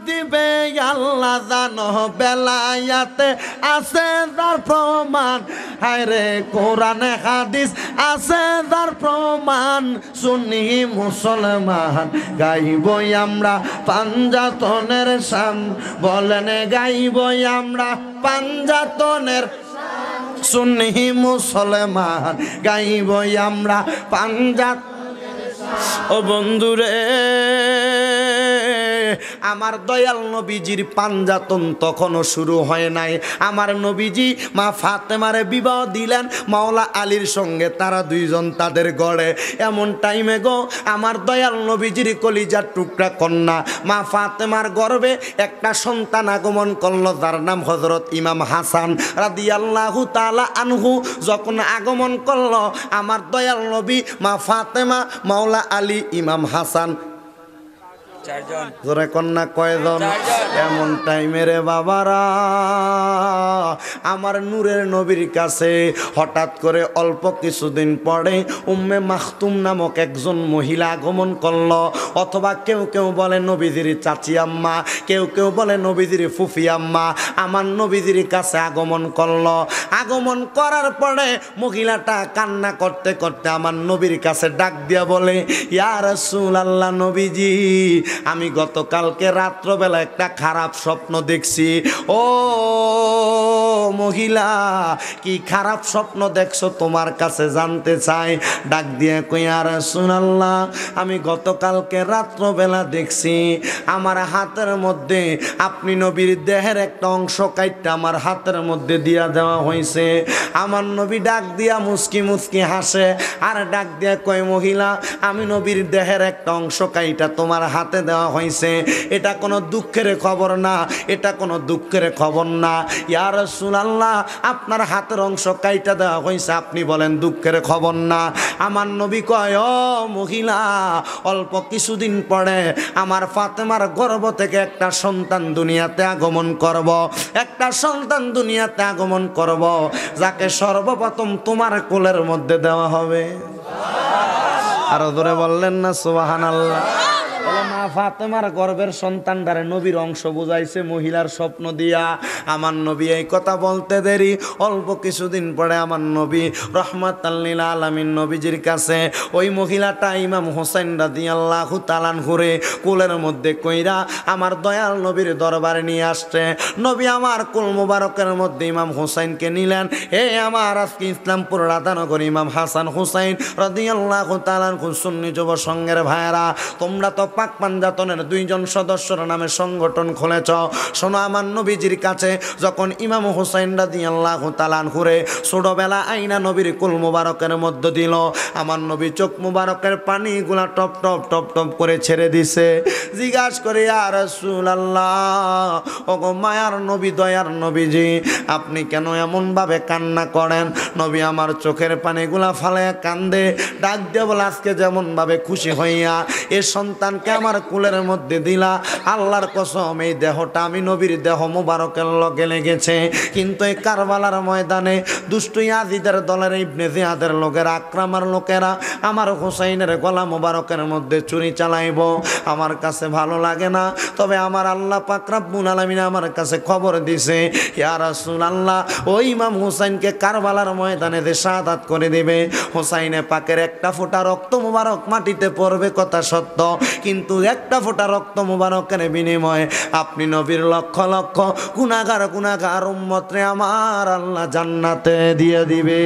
দিবে আল্লাহ জানো বেলায়াতে আছে তার প্রমাণ হায়রে কোরআনে হাদিস আছে তার প্রমাণ শুনি মুসলমান গাইবই আমরা পাঞ্জাতনের সান বলেন গাইবই আমরা পাঞ্জাতনের সুন্নি মুসলমান গাইব আমরা পাঞ্জাব ও বন্ধুরে আমার দয়াল নবীজির পাঞ্জাতন তখনও শুরু হয় নাই আমার নবীজি মা ফাতেমারে বিবাহ দিলেন মাওলা আলীর সঙ্গে তারা দুইজন তাদের গড়ে এমন টাইমে গো আমার দয়াল নবীজির কলিজার টুকরা কন্যা মা ফাতেমার গর্বে একটা সন্তান আগমন করল যার নাম হজরত ইমাম হাসান রাদিয়াল্লাহু তালা আনহু যখন আগমন করল আমার দয়াল নবী মা ফাতেমা মাওলা আলী ইমাম হাসান কন্যা কয়জন এমন টাইমে বাবারা আমার নূরের নবীর কাছে হঠাৎ করে অল্প কিছুদিন পরে উম্মে মাহতুম নামক একজন মহিলা আগমন করল অথবা কেউ কেউ বলে নবীজির চাচি আম্মা কেউ কেউ বলে নবীজির ফুফি আম্মা আমার নবীজির কাছে আগমন করল আগমন করার পরে মহিলাটা কান্না করতে করতে আমার নবীর কাছে ডাক দিয়া বলে ইয়ার সুল আল্লাহ নবীজি আমি গতকালকে রাত্রবেলা একটা খারাপ স্বপ্ন দেখছি ও মহিলা কি খারাপ স্বপ্ন দেখছো তোমার কাছে জানতে চাই ডাক দিয়ে কইয়ার সুনাল্লাহ আমি গতকালকে রাত্রবেলা দেখছি আমার হাতের মধ্যে আপনি নবীর দেহের একটা অংশ কাইটটা আমার হাতের মধ্যে দিয়া দেওয়া হয়েছে আমার নবী ডাক দিয়া মুসকি মুসকি হাসে আর ডাক দিয়া কয় মহিলা আমি নবীর দেহের একটা অংশ কাইটা তোমার হাতে দেওয়া হয়েছে এটা কোনো দুঃখের খবর না এটা কোনো দুঃখের খবর না ইয়ার সুনাল্লাহ আপনার হাতের অংশ কাইটা দেওয়া হয়েছে আপনি বলেন দুঃখের খবর না আমার নবী কয় মহিলা অল্প কিছুদিন পরে আমার ফাতেমার গর্ব থেকে একটা সন্তান দুনিয়াতে আগমন করব একটা সন্তান দুনিয়াতে আগমন করব যাকে সর্বপ্রথম তোমার কোলের মধ্যে দেওয়া হবে আরো ধরে বললেন না সুবাহান আল্লাহ গর্বের সন্তান গর্বের নবীর অংশ বুঝাইছে মহিলার স্বপ্ন দিয়া আমার নবী এই কথা বলতে দেরি অল্প কিছুদিন পরে আমার নবী রহমাত আল্লীলা আলমিন নবীজির কাছে ওই মহিলাটা ইমাম হোসেন রাদি আল্লাহ তালান ঘুরে কুলের মধ্যে কইরা আমার দয়াল নবীর দরবারে নিয়ে আসছে নবী আমার কুল মুবারকের মধ্যে ইমাম হোসেনকে নিলেন এ আমার আজকে ইসলামপুর রাধানগর ইমাম হাসান হুসাইন রদি আল্লাহ তালান খুব সুন্নি যুব সঙ্গের ভাইরা তোমরা তো পা পাক পাঞ্জাতনের দুইজন সদস্যর নামে সংগঠন খুলেছ শোনো আমার নবীজির কাছে যখন ইমাম হুসাইন রাদি আল্লাহ হুরে ছোটবেলা আইনা নবীর কুল মুবারকের মধ্য দিল আমার নবী চোখ মুবারকের পানিগুলা টপ টপ টপ টপ করে ছেড়ে দিছে জিজ্ঞাসা করে আর আল্লাহ ওগো মায়ার নবী দয়ার নবীজি আপনি কেন এমনভাবে কান্না করেন নবী আমার চোখের পানিগুলা ফালে কান্দে ডাক দেবল বলে আজকে যেমনভাবে খুশি হইয়া এ সন্তানকে আমার কুলের মধ্যে দিলা আল্লাহর কসম এই দেহটা আমি নবীর দেহ মুবারকের লগে লেগেছে কিন্তু এই কারবালার ময়দানে দুষ্টু ইয়াজিদের দলের ইবনে জিয়াদের লোকেরা আক্রামার লোকেরা আমার হুসাইনের গলা মুবারকের মধ্যে চুরি চালাইব আমার কাছে ভালো লাগে না তবে আমার আল্লাহ পাকরাবুল আলমিন আমার কাছে খবর দিছে ইয়ারসুল আল্লাহ ও ইমাম হুসাইনকে কারবালার ময়দানে যে সাদাত করে দেবে হুসাইনে পাকের একটা ফোটা রক্ত মুবারক মাটিতে পড়বে কথা সত্য কিন্তু কিন্তু একটা ফোটা রক্ত মুবারকের বিনিময়ে আপনি নবীর লক্ষ লক্ষ কুনাগার কুনাগার উম্মতরে আমার আল্লাহ জান্নাতে দিয়ে দিবে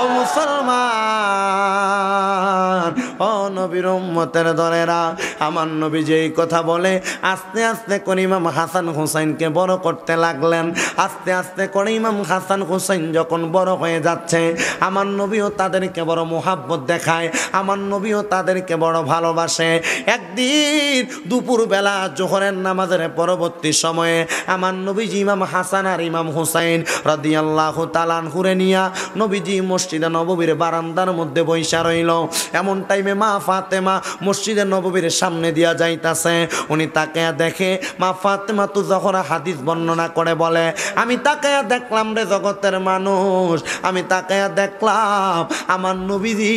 ও মুসলমান ও নবীর উম্মতের দলেরা আমার নবী যেই কথা বলে আস্তে আস্তে করে ইমাম হাসান হুসাইনকে বড় করতে লাগলেন আস্তে আস্তে করে ইমাম হাসান হুসাইন যখন বড় হয়ে যাচ্ছে আমার নবীও তাদেরকে বড় মোহাব্বত দেখায় আমার নবীও তাদেরকে বড় ভালোবাসে একদিন দুপুরবেলা জোহরের নামাজের পরবর্তী সময়ে আমার নবীজি ইমাম হাসান আর ইমাম হুসাইন রদিয়াল্লাহ তালান হুরে নিয়া নবীজি মসজিদে নববীর বারান্দার মধ্যে বৈশা রইল এমন টাইমে মা ফাতেমা মসজিদে নববীর সামনে দিয়া যাইতাছে উনি তাকে দেখে মা ফাতেমা তো জহর হাদিস বর্ণনা করে বলে আমি তাকে দেখলাম রে জগতের মানুষ আমি তাকে দেখলাম আমার নবীজি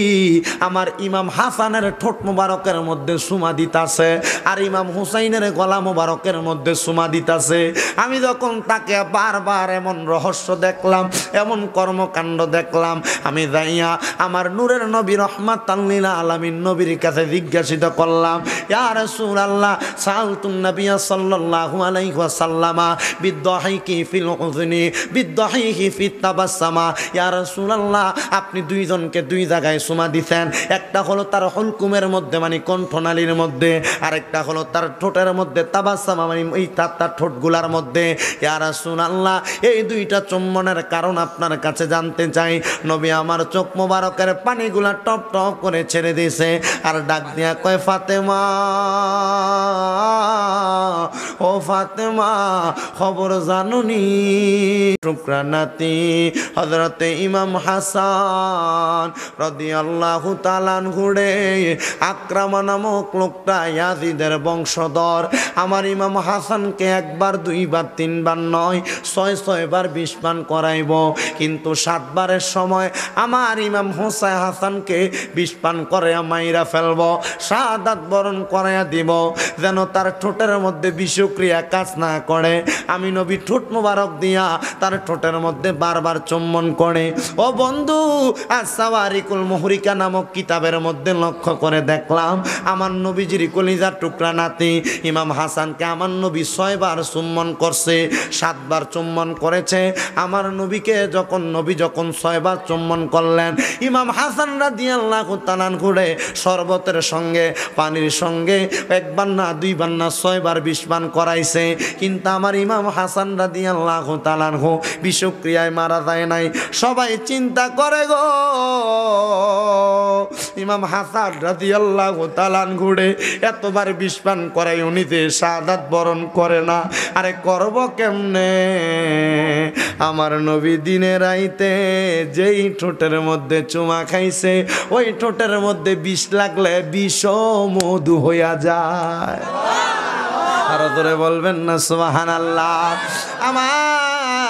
আমার ইমাম হাসানের ঠোঁট মুবারকের মধ্যে মধ্যে সুমা দিতাছে আর ইমাম হুসাইনের গলা মোবারকের মধ্যে সুমা দিতাছে আমি যখন তাকে বারবার এমন রহস্য দেখলাম এমন কর্মকাণ্ড দেখলাম আমি যাইয়া আমার নূরের নবী রহমাত তাল্লিলা আলমিন নবীর কাছে জিজ্ঞাসিত করলাম ইয়ার সুর আল্লাহ সাল তুন্নবিয়া সাল্লাহু আলাইহাসাল্লামা বিদ্যাহি কি ফিল হুজনি বিদ্যাহি কি ফিতাবাসামা ইয়ার সুর আল্লাহ আপনি দুইজনকে দুই জায়গায় সুমা দিছেন একটা হলো তার হলকুমের মধ্যে মানে কোন ঠোঁটনালির মধ্যে আরেকটা হলো তার ঠোঁটের মধ্যে তাবাসাম ঠোঁটগুলার মধ্যে ইয়ারা সুনাল্লাহ এই দুইটা চুম্বনের কারণ আপনার কাছে জানতে চাই নবী আমার চোখ মোবারকের পানিগুলা টপ টপ করে ছেড়ে দিয়েছে আর ডাক দিয়া কয় ফাতেমা ও ফাতেমা খবর জানুনি শুক্রানাতি হজরতে ইমাম হাসান রদি আল্লাহ তালান ঘুরে আক্রমণ নামক লোকটা ইয়াজিদের বংশধর আমার ইমাম হাসানকে একবার দুইবার তিনবার নয় ছয় ছয়বার বিষপান করাইব কিন্তু সাতবারের সময় আমার ইমাম হোসাই হাসানকে বিষপান করে মাইরা ফেলব সাদাত বরণ করাইয়া দিব যেন তার ঠোঁটের মধ্যে বিষক্রিয়া কাজ না করে আমি নবী ঠোঁট মুবারক দিয়া তার ঠোঁটের মধ্যে বারবার চুম্বন করে ও বন্ধু আর সাওয়ারিকুল মোহরিকা নামক কিতাবের মধ্যে লক্ষ্য করে দেখলাম আমার নবীজির কলিজার টুকরা নাতি ইমাম হাসানকে আমার নবী ছয়বার চুম্বন করছে সাতবার চুম্বন করেছে আমার নবীকে যখন নবী যখন ছয়বার চুম্বন করলেন ইমাম হাসান দিয়ে আল্লাহ তালান ঘুরে শরবতের সঙ্গে পানির সঙ্গে একবার না দুইবার না ছয়বার বিষপান করাইছে কিন্তু আমার ইমাম হাসান রাদি আল্লাহ তালান হো বিষক্রিয়ায় মারা যায় নাই সবাই চিন্তা করে গো ইমাম হাসান রাদি তালান পান ঘুরে এতবার বিষ পান করাই উনিতে সাদাত বরণ করে না আরে করব কেমনে আমার নবী দিনে রাইতে যেই ঠোঁটের মধ্যে চুমা খাইছে ওই ঠোঁটের মধ্যে বিষ লাগলে বিষ মধু হইয়া যায় আরো ধরে বলবেন না সোহান আল্লাহ আমার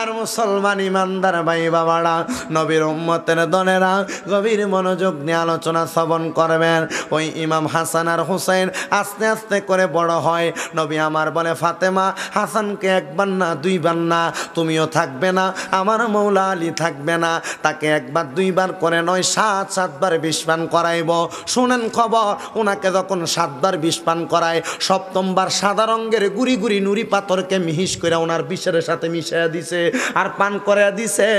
আমার মুসলমান ইমানদার ভাই বাবারা নবীর উম্মতের দলেরা গভীর মনোযোগ নিয়ে আলোচনা শ্রবণ করবেন ওই ইমাম হাসান আর হুসাইন আস্তে আস্তে করে বড় হয় নবী আমার বলে ফাতেমা হাসানকে একবার না দুইবার না তুমিও থাকবে না আমার মৌলা আলী থাকবে না তাকে একবার দুইবার করে নয় সাত সাতবার বিষপান করাইব শুনেন খবর ওনাকে যখন সাতবার বিষপান করায় সপ্তমবার সাদা রঙের গুড়ি গুড়ি নুড়ি পাথরকে মিহিস করে ওনার বিষের সাথে মিশিয়ে দিছে আর পান করে দিছে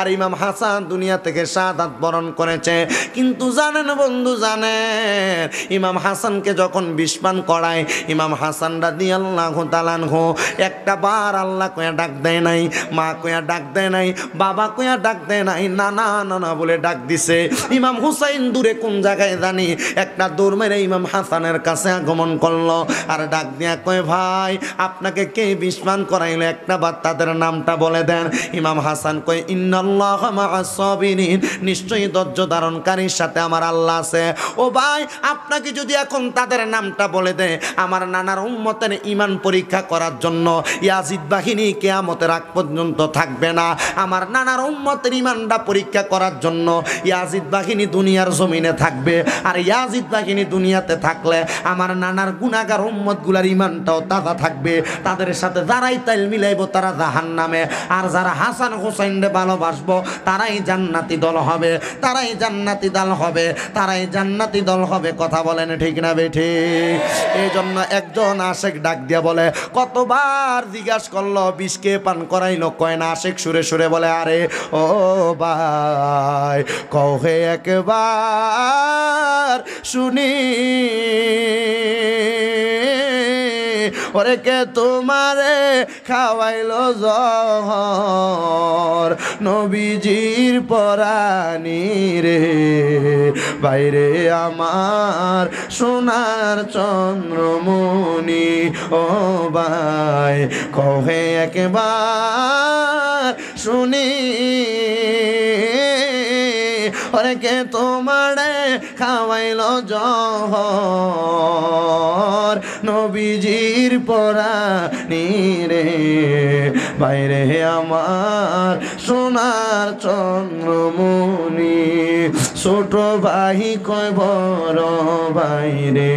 আর ইমাম হাসান দুনিয়া থেকে সাদাত বরণ করেছে কিন্তু জানেন বন্ধু জানেন ইমাম হাসানকে যখন বিষ পান করায় ইমাম হাসান রাদি আল্লাহ তালানহো একটা বার আল্লাহ কয়া ডাক দেয় নাই মা কয়া ডাক দেয় নাই বাবা কয়া ডাক দেয় নাই নানা নানা বলে ডাক দিছে ইমাম হুসাইন দূরে কোন জায়গায় জানি একটা দৌড় মেরে ইমাম হাসানের কাছে আগমন করলো আর ডাক দিয়া কয় ভাই আপনাকে কে বিষ পান করাইলো একটা বার তাদের নামটা বলে দেন ইমাম হাসান কই ইন্নাল্লাহ সাবিরিন নিশ্চয়ই ধৈর্য ধারণকারীর সাথে আমার আল্লাহ আছে ও ভাই আপনাকে যদি এখন তাদের নামটা বলে দেয় আমার নানার উম্মতের ইমান পরীক্ষা করার জন্য ইয়াজিদ বাহিনী কিয়ামতের আগ পর্যন্ত থাকবে না আমার নানার উম্মতের ইমানটা পরীক্ষা করার জন্য ইয়াজিদ বাহিনী দুনিয়ার জমিনে থাকবে আর ইয়াজিদ বাহিনী দুনিয়াতে থাকলে আমার নানার গুণাগার উম্মতগুলার ঈমানটাও তাজা থাকবে তাদের সাথে যারাই তাইল মিলাইব তারা জাহান নামে আর যারা হাসান হুসাইনরে ভালোবাসবো তারাই জান্নাতি দল হবে তারাই জান্নাতি দল হবে তারাই জান্নাতি দল হবে কথা বলেন ঠিক না বেঠি এই জন্য একজন আশেক ডাক দিয়া বলে কতবার জিজ্ঞাস করলো বিষকে পান করাইলো কয় না আশেক সুরে সুরে বলে আরে ও ভাই কহে একবার শুনি ওরে কে তোমারে খাওয়াইলো জহর নবীজির পরানি রে বাইরে আমার সোনার চন্দ্রমণি ও বাই কহে একবার শুনি ওরে কে তোমারে খাওয়াইল জহর নবীজির পরা রে বাইরে আমার সোনার চন্দ্রমণি ছোট ভাই কয় বড় ভাই রে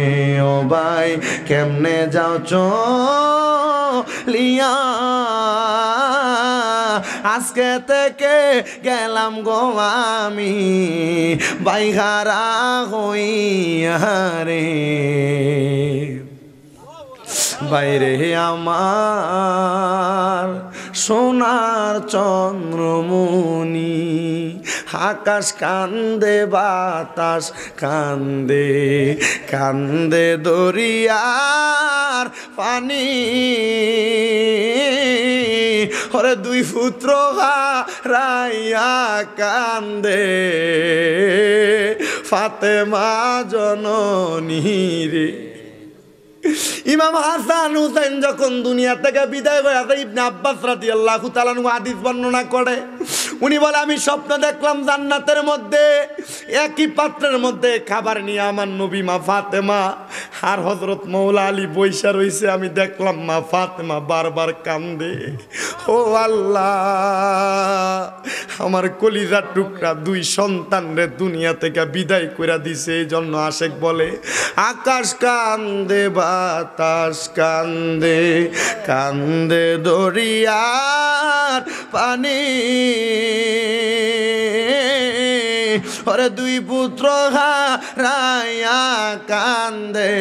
ও ভাই কেমনে যাও চলিয়া আজকে থেকে গেলাম গো আমি বাইহারা হই রে বাইরে আমার সোনার চন্দ্রমণি আকাশ কান্দে বাতাস কান্দে কান্দে দরিয়ার পানি ওরে দুই পুত্র রাইয়া কান্দে মা জননী রে ইমাম হাসান হুসেন যখন দুনিয়া থেকে বিদায় হয়ে আসে ইবনে আব্বাস রাজি আল্লাহ তালানু আদিস বর্ণনা করে উনি বলে আমি স্বপ্ন দেখলাম জান্নাতের মধ্যে একই পাত্রের মধ্যে খাবার নিয়ে আমার নবী মা ফাতেমা আর হজরত মৌলা আলী বৈশা রয়েছে আমি দেখলাম মা ফাতেমা বারবার কান্দে ও আল্লাহ আমার কলিজার টুকরা দুই রে দুনিয়া থেকে বিদায় করে দিছে এই জন্য আশেক বলে আকাশ কান্দে বাতাস কান্দে কান্দে দরিয়ার পানি ওরে দুই পুত্র হারাইয়া কান্দে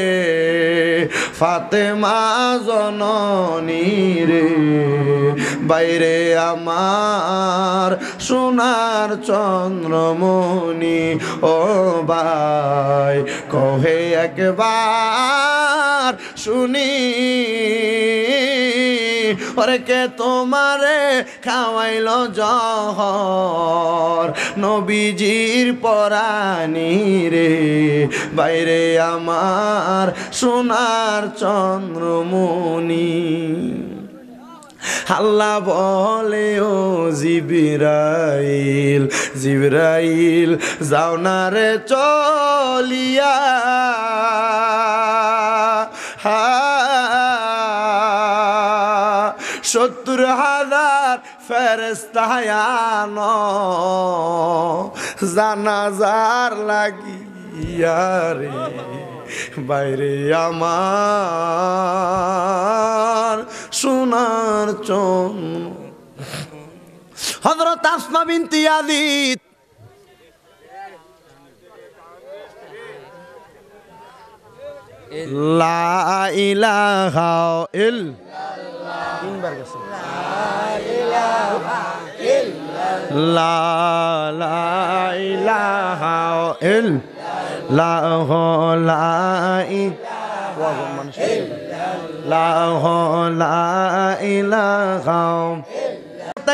ফাতেমা জননী রে বাইরে আমার সোনার চন্দ্রমণি ও বাই কহে একবার শুনি ওরে কে তোমারে খাওয়াইল জহর নবীজির পরানি রে বাইরে আমার সোনার চন্দ্রমণি হাল্লা বলে ও জিবিরাইল জিবিরাইল যাও না রে চলিয়া হা সত্তর হাজার ফেরেস্তায়ান জানাজার লাগিয়ারে বাইরে আমার সোনার চম হজরত আসমা বিনতি আদিত লা ইলাহা ইল্লাল্লাহ تين بار گسو لا اله الا الله لا اله الا الله لا اله الا الله لا اله الا الله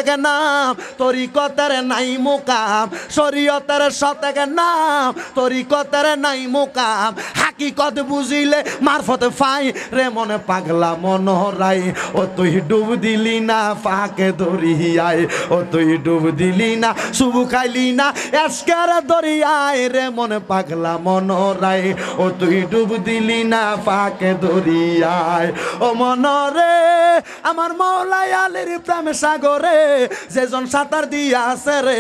শতক নাম তরিকতের নাই মোকাম শরীয়তের শতক নাম তরিকতের নাই মোকাম হাকিকত বুঝিলে মারফত ফাই রে মনে পাগলা মন মনোহরাই ও তুই ডুব দিলি না পাকে দরিয়াই ও তুই ডুব দিলি না শুভু খাইলি না এসকার দরিয়াই রে মনে পাগলা মন মনোরাই ও তুই ডুব দিলি না পাকে দরিয়াই ও মন রে আমার মৌলাই আলির প্রেম সাগরে যেজন সাঁতার দিয়ে আছে রে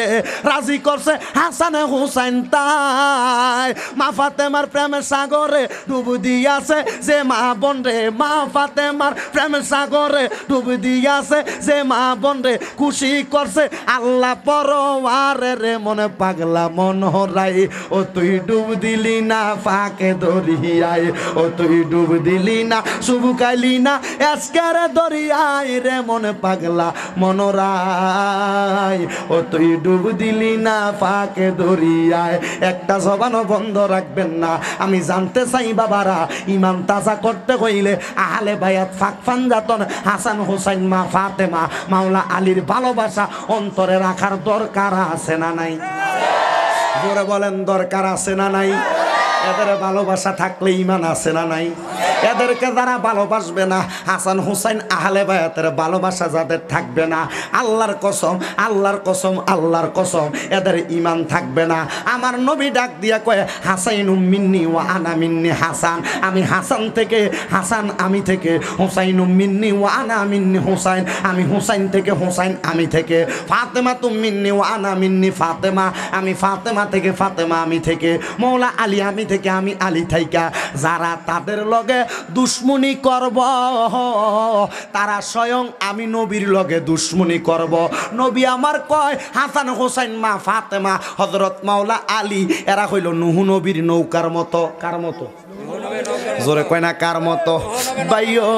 রাজি করছে হাসানে হুসাইন তাই মা ফাতেমার প্রেমের সাগরে ডুব দিয়াছে যে মা বোন রে মা ফাতেমার প্রেমের সাগরে ডুব দিয়াছে যে মা বোন রে খুশি করছে আল্লাহ পরওয়ারে রে মনে পাগলা মন হরাই ও তুই ডুব দিলি না ফাঁকে দরিয়ায় ও তুই ডুব দিলি না শুভ কালি না এসকারে দরিয়ায় রে মনে পাগলা মনোরা ভাই ও তুই ডুব দিলি না ফাঁকে দরিয়ায় একটা জবানও বন্ধ রাখবেন না আমি জানতে চাই বাবারা ইমান তাজা করতে হইলে আহলে ভাইয়া ফাঁক ফান যাতন হাসান হোসাইন মা ফাতেমা মাওলা আলীর ভালোবাসা অন্তরে রাখার দরকার আছে না নাই জোরে বলেন দরকার আছে না নাই এদের ভালোবাসা থাকলে ইমান আছে না নাই এদেরকে যারা ভালোবাসবে না হাসান হুসাইন আহলে বায়াতের ভালোবাসা যাদের থাকবে না আল্লাহর কসম আল্লাহর কসম আল্লাহর কসম এদের ইমান থাকবে না আমার নবী ডাক দিয়া কয়ে হাসাইন উম্মিন্নি ও আনা মিন্নি হাসান আমি হাসান থেকে হাসান আমি থেকে হুসাইন উম্মিন্নি ও আনা মিন্নি হুসাইন আমি হুসাইন থেকে হুসাইন আমি থেকে ফাতেমা তুম মিন্নি ও আনা মিন্নি ফাতেমা আমি ফাতেমা থেকে ফাতেমা আমি থেকে মৌলা আলী আমি থেকে আমি আলী থাইকা যারা তাদের লগে দুশ্মনী করব তারা স্বয়ং আমি নবীর লগে দুশ্মনী করব নবী আমার কয় হাসান হোসাইন মা ফাতেমা হজরত মাওলা আলী এরা হইল নুহু নবীর নৌকার মতো কার মতো জোরে কয় না কার মতো বাইও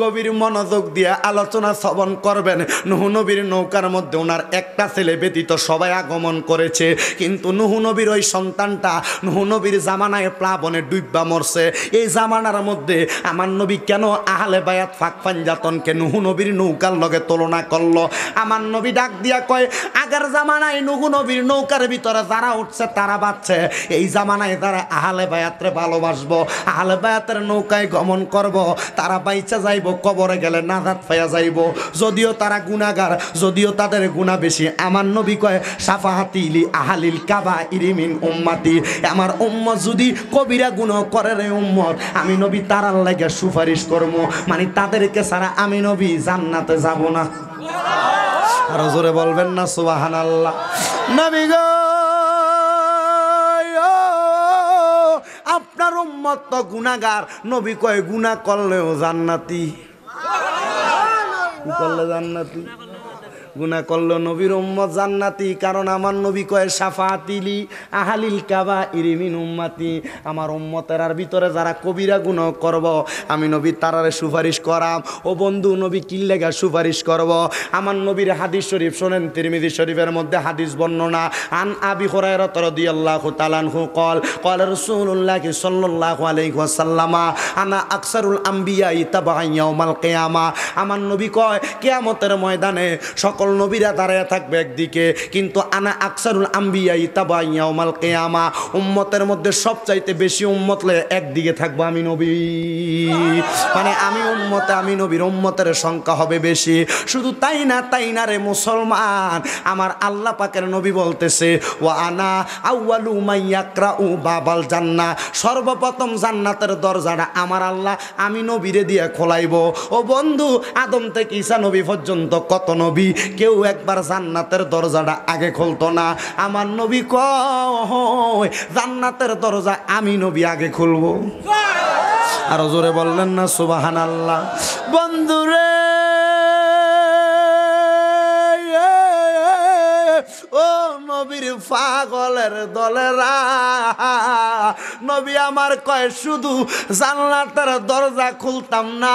গভীর মনোযোগ দিয়ে আলোচনা শ্রবণ করবেন নুহু নবীর নৌকার মধ্যে ওনার একটা ছেলে ব্যতীত সবাই আগমন করেছে কিন্তু নুহু নবীর ওই সন্তানটা নুহু নবীর জামানায় প্লাবনে ডুববা মরছে এই জামানার মধ্যে আমার নবী কেন আহলে বায়াত ফাঁক ফাঞ্জাতনকে নুহু নবীর নৌকার লগে তুলনা করলো আমার নবী ডাক দিয়া কয় আগের জামানায় নুহু নবীর নৌকার ভিতরে যারা উঠছে তারা বাচ্ছে এই জামানায় তারা আহলে বায়াতরে ভালোবাসবো আহলে বায়াতের নৌকায় গমন করব তারা বাইচা যাইব কবরে গেলে নাজাত পাইয়া যাইব যদিও তারা গুণাগার যদিও তাদের গুণা বেশি আমার নবী কয় সাফাহাতি ইলি আহালিল কাবা ইরিমিন উম্মাতি আমার উম্মা উম্মত যদি কবিরা গুণ করে রে উম্মত আমি নবী তারার লাগে সুপারিশ করবো মানে তাদেরকে ছাড়া আমি নবী জান্নাতে যাব না আরো জোরে বলবেন না সুবাহান আল্লাহ নবী গো আপনার উম্মত তো গুণাগার নবী কয় গুণা করলেও জান্নাতি করলে জান্নাতি গুনা করলো নবীর উম্মত জান্নাতি কারণ আমার নবী কয়ে সাফাতিলি আহালিল কাবা ইরিমিন উম্মাতি আমার আর ভিতরে যারা কবিরা গুণ করব আমি নবীর তারারে সুপারিশ করাম ও বন্ধু নবী কিল্লেগা সুপারিশ করব আমার নবীর হাদিস শরীফ শোনেন তিরমিদি শরীফের মধ্যে হাদিস বর্ণনা আন আবি হরায়রত তালান তালানহু কল কল রসুল্লাহ সাল্লাহ আলাইহি আনা আকসারুল আম্বিয়া ইতাবাইয়াউমাল কেয়ামা আমার নবী কয় কেয়ামতের ময়দানে সকল সকল নবীরা দাঁড়ায় থাকবে একদিকে কিন্তু আনা আকসারুল আম্বিয়াই তাবাইয়া ওমাল কেয়ামা উম্মতের মধ্যে সবচাইতে বেশি উম্মত একদিকে থাকবো আমি নবী মানে আমি উম্মতে আমি নবীর উম্মতের সংখ্যা হবে বেশি শুধু তাই না তাই না রে মুসলমান আমার আল্লাহ পাকের নবী বলতেছে ও আনা আউ্বালু মাইয়াকরা উ বাবাল জান্না সর্বপ্রথম জান্নাতের দরজাটা আমার আল্লাহ আমি নবীরে দিয়ে খোলাইব ও বন্ধু আদম থেকে ঈশা নবী পর্যন্ত কত নবী কেউ একবার জান্নাতের দরজাটা আগে খুলতো না আমার নবী কান্নাতের দরজা আমি নবী আগে খুলবো আরো জোরে বললেন না সুবাহান আল্লাহ বন্ধুরে ও নবীর পাগলের দলেরা নবী আমার কয় শুধু জান্নাতের দরজা খুলতাম না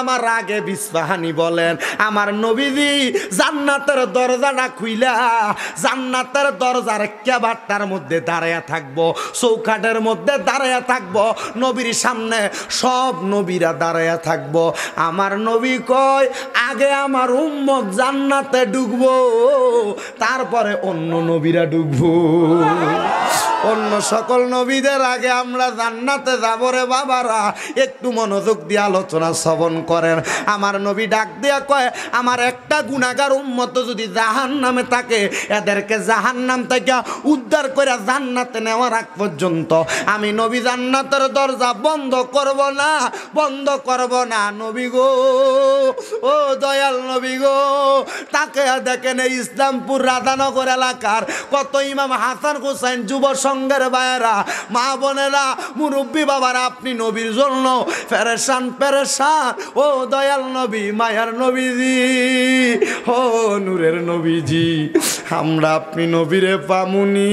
আমার আগে বিশ্বাহানি বলেন আমার নবীজি জান্নাতের দরজাটা খুইলা জান্নাতের দরজার কেবারটার মধ্যে দাঁড়ায়া থাকবো চৌকাটের মধ্যে দাঁড়ায়া থাকবো নবীর সামনে সব নবীরা দাঁড়ায়া থাকবো আমার নবী কয় আগে আমার উম্মত জান্নাতে ঢুকবো তারপরে অন্য নবীরা ডুবু অন্য সকল নবীদের আগে আমরা জান্নাতে যাব রে বাবারা একটু মনোযোগ দিয়ে আলোচনা শ্রবণ করেন আমার নবী ডাক দিয়া কয় আমার একটা গুণাগার উন্মত যদি জাহান নামে থাকে এদেরকে জাহান নাম থেকে উদ্ধার করে জান্নাতে নেওয়ার আগ পর্যন্ত আমি নবী জান্নাতের দরজা বন্ধ করব না বন্ধ করব না নবী গো ও দয়াল নবী গো তাকে দেখেন ইসলামপুর রাধানগর এলাকার কত ইমাম হাসান হুসাইন যুব সঙ্গের বায়রা মা বোনেরা মুরব্বী বাবার আপনি নবীর জন্য ফেরেশান ফেরেশান ও দয়াল নবী মায়ার নবীজি ও নূরের নবীজি আমরা আপনি নবীরে পামুনি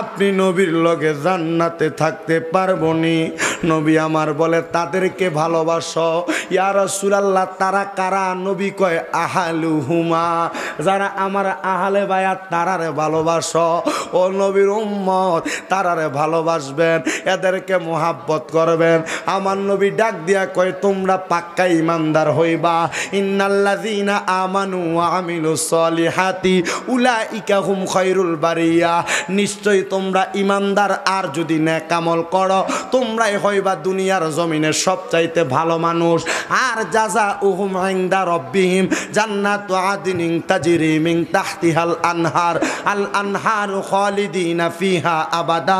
আপনি নবীর লগে জান্নাতে থাকতে পারবনি নবী আমার বলে তাদেরকে ভালোবাসো ইয়ার সুরাল্লাহ তারা কারা নবী কয় আহালু হুমা যারা আমার আহালে বায়া তারারে ভালোবাসো ও নবীর উম্মত তারারে ভালোবাসবেন এদেরকে মোহাব্বত করবেন আমার নবী ডাক দিয়া কয় তোমরা পাক্কা ইমানদার হইবা ইন্নাল্লাযিনা আমানু ওয়া আমিলুস সলিহাতি উলাইকা হুম খায়রুল বারিয়া নিশ্চয়ই তোমরা ইমানদার আর যদি নেকামল করো তোমরাই হইবা দুনিয়ার জমিনে সবচাইতে ভালো মানুষ আর জাযা উহুম ইনদা রব্বিহিম জান্নাতু তাজরি মিন তাহতিহাল আনহার আল আনহার খালিদ খালিদিনা ফিহা আবাদা